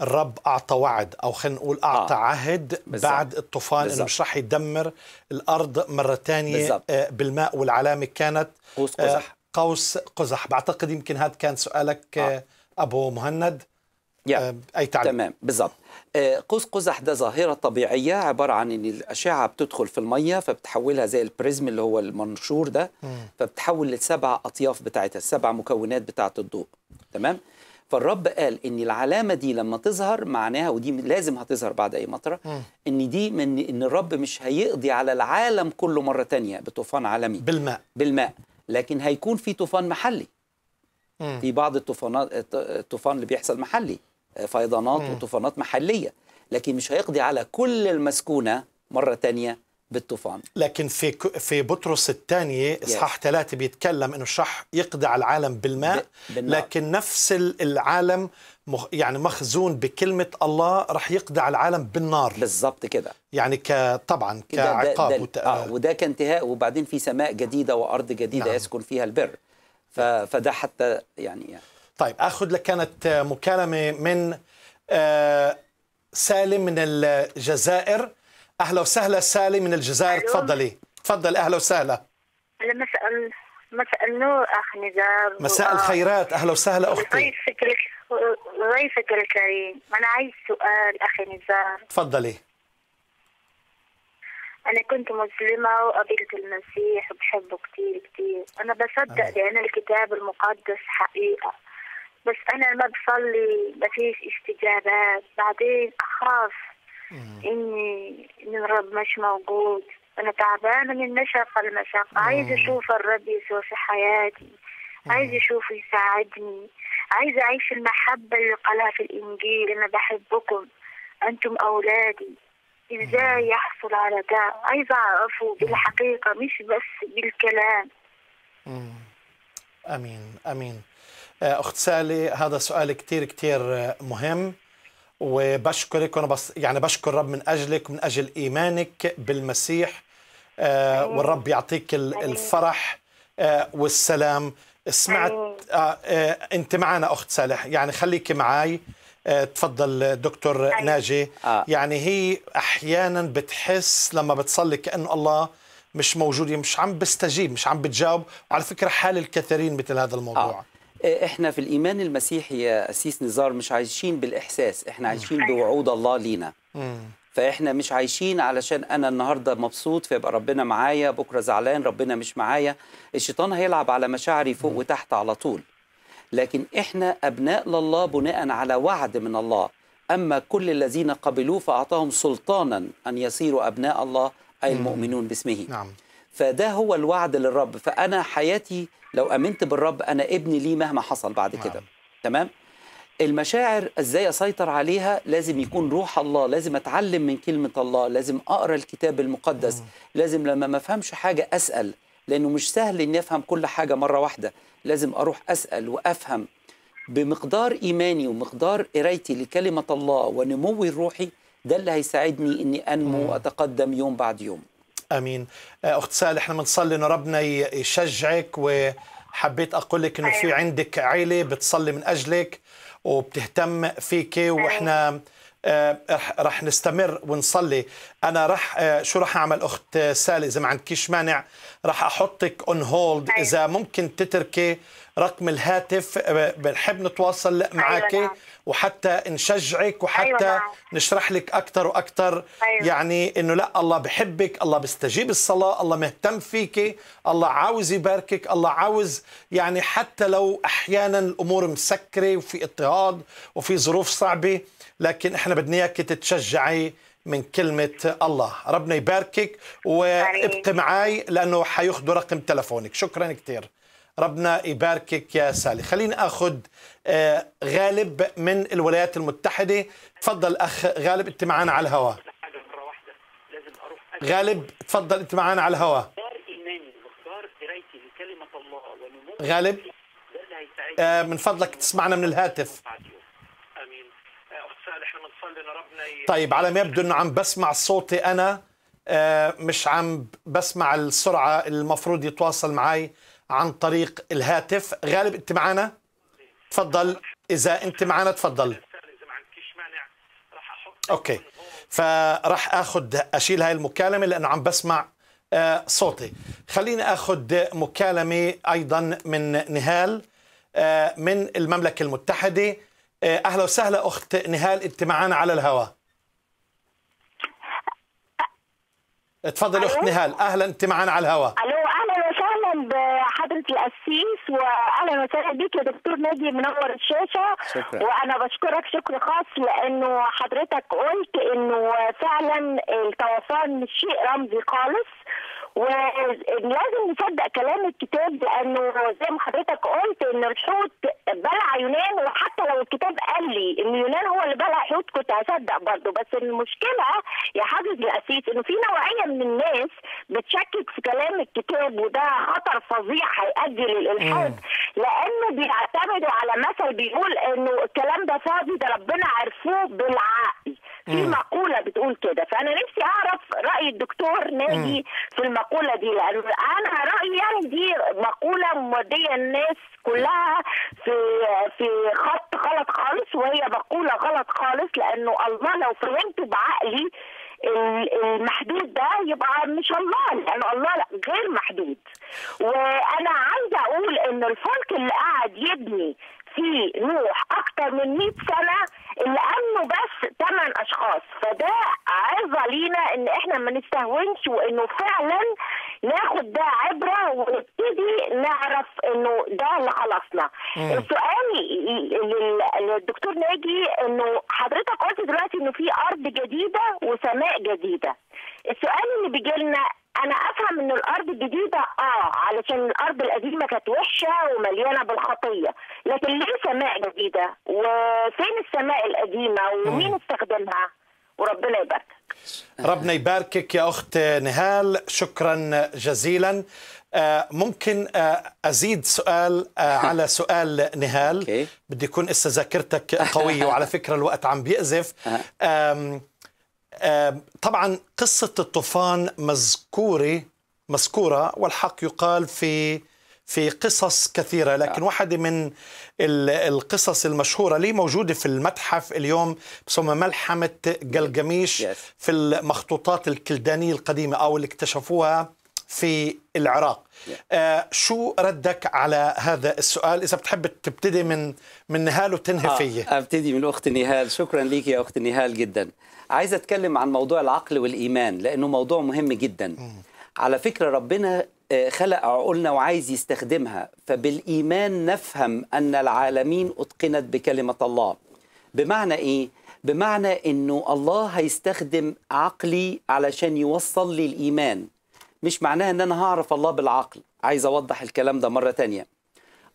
الرب أعطى وعد أو خلينا نقول أعطى آه. عهد بالزبط. بعد الطوفان أنه مش رح يدمر الأرض مرة تانية آه بالماء والعلامة كانت قوس آه، قزح آه قوس قزح بعتقد يمكن هذا كان سؤالك آه. آه، أبو مهند آه أي تعليق تمام بالضبط قوس قزح ده ظاهرة طبيعية عبارة عن إن الأشعة بتدخل في المية فبتحولها زي البريزم اللي هو المنشور ده فبتحول لسبع أطياف بتاعتها السبع مكونات بتاعة الضوء تمام؟ فالرب قال ان العلامه دي لما تظهر معناها ودي لازم هتظهر بعد اي مطره ان دي من ان الرب مش هيقضي على العالم كله مره تانية بطوفان عالمي بالماء بالماء لكن هيكون في طوفان محلي في بعض الطوفانات الطوفان اللي بيحصل محلي فيضانات وطوفانات محليه لكن مش هيقضي على كل المسكونه مره ثانيه بالطوفان لكن في في بطرس الثانية اصحاح ثلاثة بيتكلم انه الشح يقضي على العالم بالماء بالنار. لكن نفس العالم مخ يعني مخزون بكلمة الله رح يقضي على العالم بالنار بالظبط كده يعني ك طبعا كعقاب ده ده وت... آه وده كانتهاء وبعدين في سماء جديدة وأرض جديدة نعم. يسكن فيها البر ف... فده حتى يعني, يعني طيب اخذ لك كانت آه، مكالمه من آه، سالم من الجزائر اهلا وسهلا سالم من الجزائر أيوه. تفضلي تفضل اهلا وسهلا مساء مساء النور اخ نزار مساء الخيرات اهلا وسهلا اختي ضيفك ضيفك الكريم انا عايز سؤال اخي نزار تفضلي أنا كنت مسلمة وقبلت المسيح وبحبه كتير كتير أنا بصدق لأن آه. الكتاب المقدس حقيقة بس انا ما بصلي ما فيش استجابات بعدين اخاف اني ان الرب مش موجود انا تعبانه من مشقه المشاق عايز اشوف الرب يسوع في حياتي عايز اشوفه يساعدني عايز اعيش المحبه اللي قالها في الانجيل انا بحبكم انتم اولادي ازاي يحصل على ده عايز اعرفه بالحقيقه مش بس بالكلام امين امين آه، اخت سالي هذا سؤال كثير كثير آه، مهم وبشكرك وانا بس يعني بشكر رب من اجلك ومن اجل ايمانك بالمسيح آه، والرب يعطيك الفرح والسلام سمعت انت معنا اخت سالح يعني خليكي معي تفضل دكتور ناجي يعني هي احيانا بتحس لما بتصلي كانه الله مش موجود مش عم بستجيب مش عم بتجاوب وعلى فكره حال الكثيرين مثل هذا الموضوع احنا في الايمان المسيحي يا اسيس نزار مش عايشين بالاحساس احنا عايشين بوعود الله لينا فاحنا مش عايشين علشان انا النهارده مبسوط فيبقى ربنا معايا بكره زعلان ربنا مش معايا الشيطان هيلعب على مشاعري فوق وتحت على طول لكن احنا ابناء لله بناء على وعد من الله اما كل الذين قبلوه فاعطاهم سلطانا ان يصيروا ابناء الله اي المؤمنون باسمه نعم فده هو الوعد للرب فأنا حياتي لو أمنت بالرب أنا ابني ليه مهما حصل بعد نعم. كده نعم. تمام المشاعر ازاي اسيطر عليها لازم يكون روح الله لازم اتعلم من كلمه الله لازم اقرا الكتاب المقدس نعم. لازم لما ما افهمش حاجه اسال لانه مش سهل اني افهم كل حاجه مره واحده لازم اروح اسال وافهم بمقدار ايماني ومقدار قرايتي لكلمه الله ونموي الروحي ده اللي هيساعدني اني انمو نعم. واتقدم يوم بعد يوم امين آه، اخت سال احنا بنصلي انه ربنا يشجعك وحبيت اقول لك انه في أيوة. عندك عيله بتصلي من اجلك وبتهتم فيك أيوة. واحنا آه، رح, نستمر ونصلي انا رح آه، شو رح اعمل اخت سالي اذا ما عندكيش مانع رح احطك اون أيوة. هولد اذا ممكن تتركي رقم الهاتف آه، بنحب نتواصل أيوة، معك نعم. وحتى نشجعك أيوة، وحتى أيوة نشرح لك أكثر وأكثر أيوة. يعني إنه لا الله بحبك الله بيستجيب الصلاة الله مهتم فيك الله عاوز يباركك الله عاوز يعني حتى لو أحيانا الأمور مسكرة وفي اضطهاد وفي ظروف صعبة لكن احنا بدنا اياك تتشجعي من كلمة الله ربنا يباركك وابقي معي لأنه حياخدوا رقم تلفونك شكرا كثير ربنا يباركك يا سالي خلينا أخذ آه، غالب من الولايات المتحدة تفضل أخ غالب أنت معنا على الهواء غالب تفضل أنت معنا على الهواء غالب آه، من فضلك تسمعنا من الهاتف امين اخت بنصلي ان ربنا طيب على ما يبدو انه عم بسمع صوتي انا آه، مش عم بسمع السرعه المفروض يتواصل معي عن طريق الهاتف غالب انت معنا تفضل اذا انت معنا تفضل اوكي فراح اخذ اشيل هاي المكالمه لانه عم بسمع آه، صوتي خليني اخذ مكالمه ايضا من نهال آه، من المملكه المتحده آه، اهلا وسهلا اخت نهال انت معنا على الهواء تفضل اخت نهال اهلا انت معنا على الهواء الو القسيس واهلا وسهلا بيك يا دكتور نادي منور الشاشه شكرا. وانا بشكرك شكر خاص لانه حضرتك قلت انه فعلا الطوفان مش شيء رمزي خالص ولازم نصدق كلام الكتاب لانه زي ما حضرتك قلت ان الحوت بلع يونان وحتى لو الكتاب قال لي ان يونان هو اللي بلع حوت كنت هصدق برضه بس المشكله يا حافظ الاسيس انه في نوعيه من الناس بتشكك في كلام الكتاب وده خطر فظيع هيؤدي للالحاد لانه بيعتمدوا على مثل بيقول انه الكلام ده فاضي ده ربنا عرفوه بالعقل في مقوله بتقول كده فانا نفسي اعرف راي الدكتور ناجي في المقوله دي لانه انا رايي يعني دي مقوله موديه الناس كلها في في خط غلط خالص وهي مقوله غلط خالص لانه الله لو فهمته بعقلي المحدود ده يبقى مش الله لانه الله غير محدود وانا عايزه اقول ان الفلك اللي قاعد يبني في نوح اكتر من 100 سنه اللي امنوا بس 8 اشخاص فده عظه لينا ان احنا ما نستهونش وانه فعلا ناخد ده عبره ونبتدي نعرف انه ده اللي خلصنا. السؤال للدكتور ناجي انه حضرتك قلت دلوقتي انه في ارض جديده وسماء جديده. السؤال اللي بيجي لنا انا افهم ان الارض الجديده اه علشان الارض القديمه كانت وحشه ومليانه بالخطيه لكن ليه سماء جديده وفين السماء القديمه ومين استخدمها وربنا يبارك ربنا يباركك يا اخت نهال شكرا جزيلا آه، ممكن آه، ازيد سؤال آه، على سؤال نهال بدي يكون اسا ذاكرتك قويه وعلى فكره الوقت عم بيأزف طبعا قصة الطوفان مذكورة مذكورة والحق يقال في في قصص كثيرة لكن آه. واحدة من القصص المشهورة لي موجودة في المتحف اليوم بسمى ملحمة جلجميش yes. في المخطوطات الكلدانية القديمة أو اللي اكتشفوها في العراق yeah. آه شو ردك على هذا السؤال إذا بتحب تبتدي من من نهال وتنهي آه. فيه أبتدي من أخت نهال شكرا لك يا أخت نهال جدا عايز اتكلم عن موضوع العقل والايمان لانه موضوع مهم جدا على فكره ربنا آه، خلق عقولنا وعايز يستخدمها فبالايمان نفهم ان العالمين اتقنت بكلمه الله بمعنى ايه بمعنى انه الله هيستخدم عقلي علشان يوصل لي الايمان مش معناها ان انا هعرف الله بالعقل عايز اوضح الكلام ده مره تانية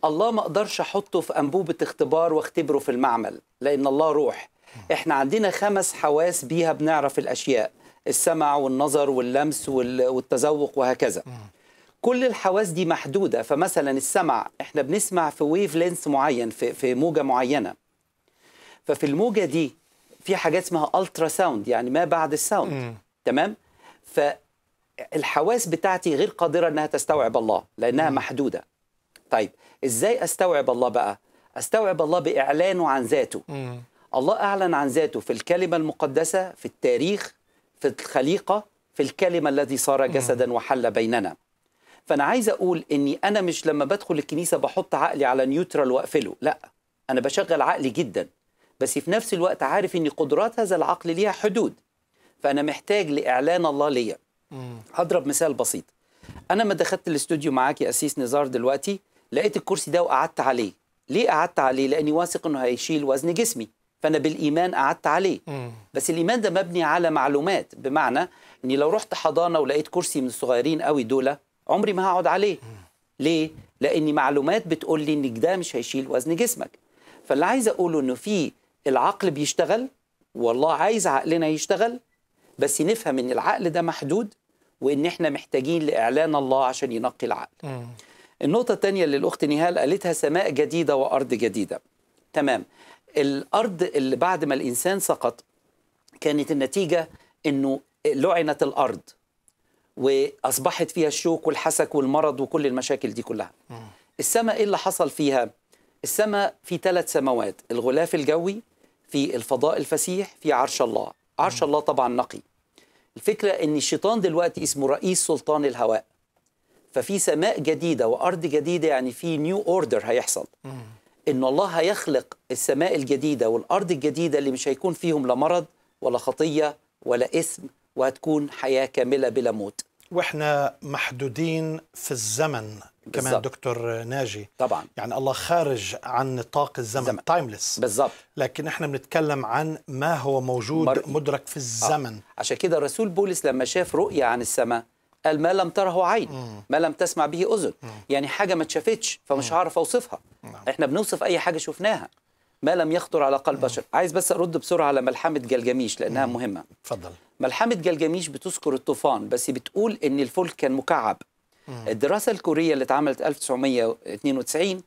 الله ما اقدرش احطه في انبوبه اختبار واختبره في المعمل لان الله روح احنا عندنا خمس حواس بيها بنعرف الاشياء السمع والنظر واللمس والتذوق وهكذا كل الحواس دي محدوده فمثلا السمع احنا بنسمع في ويف لينس معين في, في موجه معينه ففي الموجه دي في حاجات اسمها الترا ساوند يعني ما بعد الساوند تمام فالحواس بتاعتي غير قادره انها تستوعب الله لانها مم. محدوده طيب ازاي استوعب الله بقى استوعب الله باعلانه عن ذاته مم. الله أعلن عن ذاته في الكلمة المقدسة في التاريخ في الخليقة في الكلمة الذي صار جسدا وحل بيننا فأنا عايز أقول أني أنا مش لما بدخل الكنيسة بحط عقلي على نيوترال وأقفله لا أنا بشغل عقلي جدا بس في نفس الوقت عارف أن قدرات هذا العقل ليها حدود فأنا محتاج لإعلان الله ليا هضرب مثال بسيط أنا ما دخلت الاستوديو معاك يا أسيس نزار دلوقتي لقيت الكرسي ده وقعدت عليه ليه قعدت عليه؟ لأني واثق أنه هيشيل وزن جسمي فانا بالايمان قعدت عليه مم. بس الايمان ده مبني على معلومات بمعنى اني لو رحت حضانه ولقيت كرسي من الصغيرين قوي دول عمري ما هقعد عليه مم. ليه لاني معلومات بتقول لي انك ده مش هيشيل وزن جسمك فاللي عايز اقوله انه في العقل بيشتغل والله عايز عقلنا يشتغل بس نفهم ان العقل ده محدود وان احنا محتاجين لاعلان الله عشان ينقي العقل مم. النقطه الثانيه اللي الاخت نهال قالتها سماء جديده وارض جديده تمام الارض اللي بعد ما الانسان سقط كانت النتيجه انه لعنت الارض واصبحت فيها الشوك والحسك والمرض وكل المشاكل دي كلها السماء ايه اللي حصل فيها السماء في ثلاث سماوات الغلاف الجوي في الفضاء الفسيح في عرش الله عرش الله طبعا نقي الفكره ان الشيطان دلوقتي اسمه رئيس سلطان الهواء ففي سماء جديده وارض جديده يعني في نيو اوردر هيحصل ان الله هيخلق السماء الجديده والارض الجديده اللي مش هيكون فيهم لا مرض ولا خطيه ولا اثم وهتكون حياه كامله بلا موت واحنا محدودين في الزمن كمان بالزبط. دكتور ناجي طبعا يعني الله خارج عن نطاق الزمن تايمليس بالظبط لكن احنا بنتكلم عن ما هو موجود مر... مدرك في آه. الزمن آه. عشان كده الرسول بولس لما شاف رؤيه عن السماء قال ما لم تره عين ما لم تسمع به أذن يعني حاجة ما اتشافتش فمش هعرف أوصفها نعم. إحنا بنوصف أي حاجة شفناها ما لم يخطر على قلب بشر عايز بس أرد بسرعة على ملحمة جلجميش لأنها مهمة اتفضل ملحمة جلجميش بتذكر الطوفان بس بتقول إن الفلك كان مكعب الدراسة الكورية اللي اتعملت 1992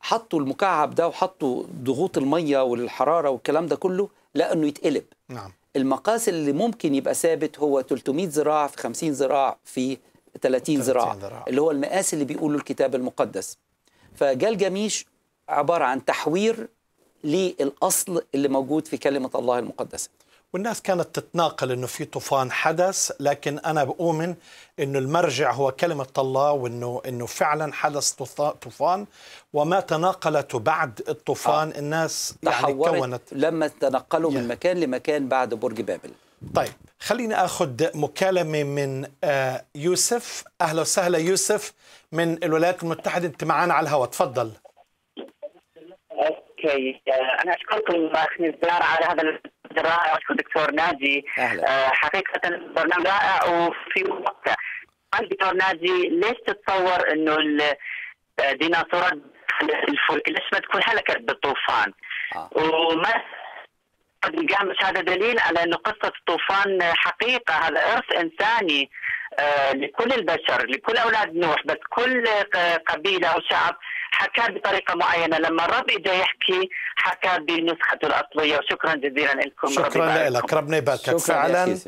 حطوا المكعب ده وحطوا ضغوط المية والحرارة والكلام ده كله لقوا إنه يتقلب نعم المقاس اللي ممكن يبقى ثابت هو 300 ذراع في 50 ذراع في 30 ذراع اللي هو المقاس اللي بيقوله الكتاب المقدس فجاء الجميش عبارة عن تحوير للأصل اللي موجود في كلمة الله المقدسة والناس كانت تتناقل انه في طوفان حدث لكن انا بؤمن انه المرجع هو كلمه الله وانه انه فعلا حدث طوفان وما تناقلته بعد الطوفان آه. الناس يعني كونت لما تنقلوا يعني. من مكان لمكان بعد برج بابل طيب خليني اخذ مكالمه من آه، يوسف اهلا وسهلا يوسف من الولايات المتحده انت معنا على الهواء تفضل اوكي آه، انا اشكركم اخي نزار على هذا رائع دكتور نادي أهلا. آه، حقيقه برنامج رائع وفي وقته طيب دكتور نادي ليش تتصور انه الديناصورات آه، الفلك ليش ما تكون هلكت بالطوفان آه. وما قد قامش هذا دليل على انه قصه الطوفان حقيقه هذا ارث انساني آه لكل البشر لكل اولاد نوح بس كل قبيله او شعب حكى بطريقه معينه لما الرب إجا يحكي حكى بنسخته الاصليه وشكرا جزيلا لكم شكرا لك ربنا يباركك فعلا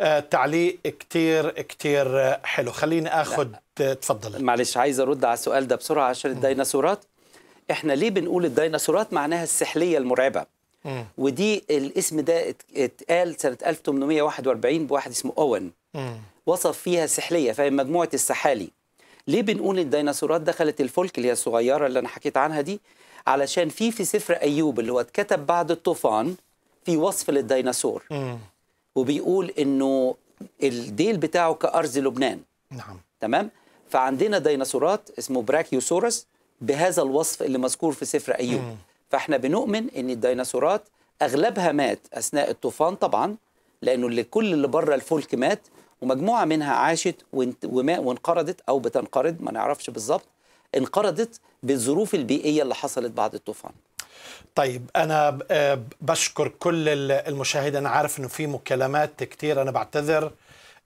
آه، تعليق كتير كتير حلو خليني اخذ آه، تفضل معلش عايز ارد على السؤال ده بسرعه عشان الديناصورات احنا ليه بنقول الديناصورات معناها السحليه المرعبه ودي الاسم ده اتقال سنه 1841 بواحد اسمه اوين وصف فيها سحليه فهي مجموعه السحالي ليه بنقول الديناصورات دخلت الفلك اللي هي الصغيره اللي انا حكيت عنها دي علشان في في سفر ايوب اللي هو اتكتب بعد الطوفان في وصف للديناصور وبيقول انه الديل بتاعه كارز لبنان نعم تمام فعندنا ديناصورات اسمه براكيوسورس بهذا الوصف اللي مذكور في سفر ايوب مم. فاحنا بنؤمن ان الديناصورات اغلبها مات اثناء الطوفان طبعا لانه اللي كل اللي بره الفلك مات ومجموعه منها عاشت وانقرضت او بتنقرض ما نعرفش بالظبط انقرضت بالظروف البيئيه اللي حصلت بعد الطوفان طيب انا بشكر كل المشاهدين انا عارف انه في مكالمات كتير انا بعتذر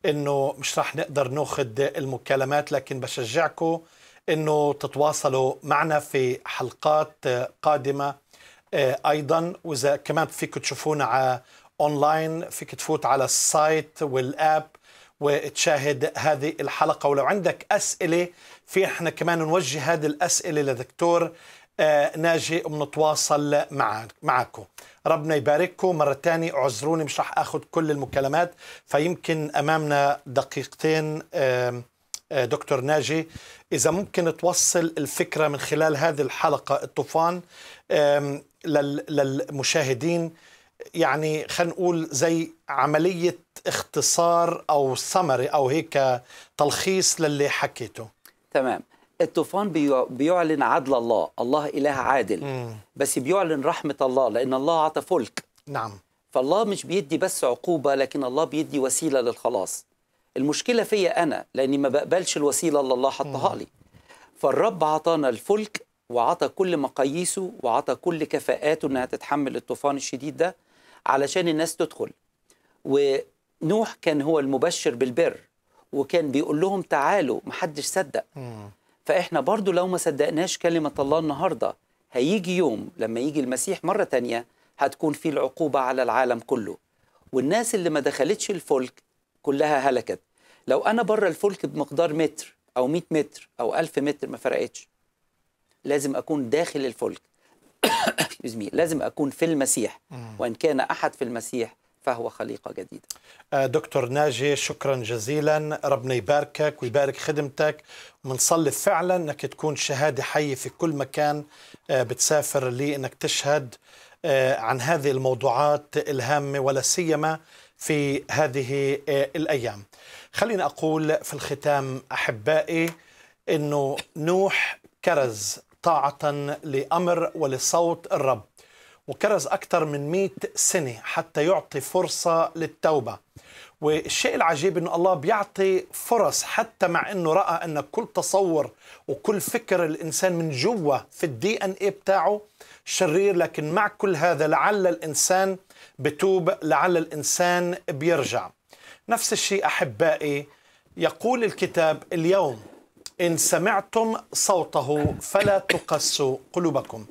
انه مش راح نقدر ناخذ المكالمات لكن بشجعكم انه تتواصلوا معنا في حلقات قادمه آه، ايضا واذا كمان فيكم تشوفونا على اونلاين فيك تفوت على السايت والاب وتشاهد هذه الحلقة ولو عندك أسئلة في احنا كمان نوجه هذه الأسئلة لدكتور آه، ناجي ونتواصل معك معكم ربنا يبارككم مرة تانية اعذروني مش رح أخذ كل المكالمات فيمكن أمامنا دقيقتين آه، دكتور ناجي إذا ممكن توصل الفكرة من خلال هذه الحلقة الطوفان للمشاهدين يعني خلينا نقول زي عملية اختصار أو سمري أو هيك تلخيص للي حكيته تمام الطوفان بيعلن عدل الله الله إله عادل مم. بس بيعلن رحمة الله لأن الله عطى فلك نعم فالله مش بيدي بس عقوبة لكن الله بيدي وسيلة للخلاص المشكلة فيا أنا لأني ما بقبلش الوسيلة اللي الله حطها لي فالرب عطانا الفلك وعطى كل مقاييسه وعطى كل كفاءاته انها تتحمل الطوفان الشديد ده علشان الناس تدخل ونوح كان هو المبشر بالبر وكان بيقول لهم تعالوا محدش صدق فإحنا برضو لو ما صدقناش كلمة الله النهاردة هيجي يوم لما يجي المسيح مرة تانية هتكون فيه العقوبة على العالم كله والناس اللي ما دخلتش الفلك كلها هلكت لو أنا بره الفلك بمقدار متر أو 100 متر أو 1000 متر ما فرقتش لازم أكون داخل الفلك يزميه لازم أكون في المسيح وإن كان أحد في المسيح فهو خليقة جديدة آه، دكتور ناجي شكرا جزيلا ربنا يباركك ويبارك خدمتك ومنصلي فعلا أنك تكون شهادة حية في كل مكان آه، بتسافر لي أنك تشهد آه، عن هذه الموضوعات الهامة ولا سيما في هذه الأيام خليني أقول في الختام أحبائي أنه نوح كرز طاعة لأمر ولصوت الرب وكرز أكثر من 100 سنة حتى يعطي فرصة للتوبة والشيء العجيب أنه الله بيعطي فرص حتى مع أنه رأى أن كل تصور وكل فكر الإنسان من جوا في الدي أن إيه بتاعه شرير لكن مع كل هذا لعل الإنسان بتوب لعل الإنسان بيرجع نفس الشيء أحبائي يقول الكتاب اليوم إن سمعتم صوته فلا تقسوا قلوبكم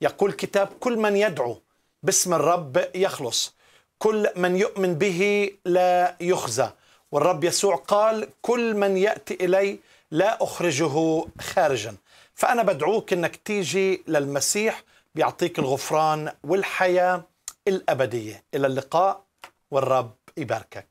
يقول كتاب كل من يدعو باسم الرب يخلص كل من يؤمن به لا يخزى والرب يسوع قال كل من يأتي إلي لا أخرجه خارجا فأنا بدعوك أنك تيجي للمسيح بيعطيك الغفران والحياة الأبدية إلى اللقاء والرب يباركك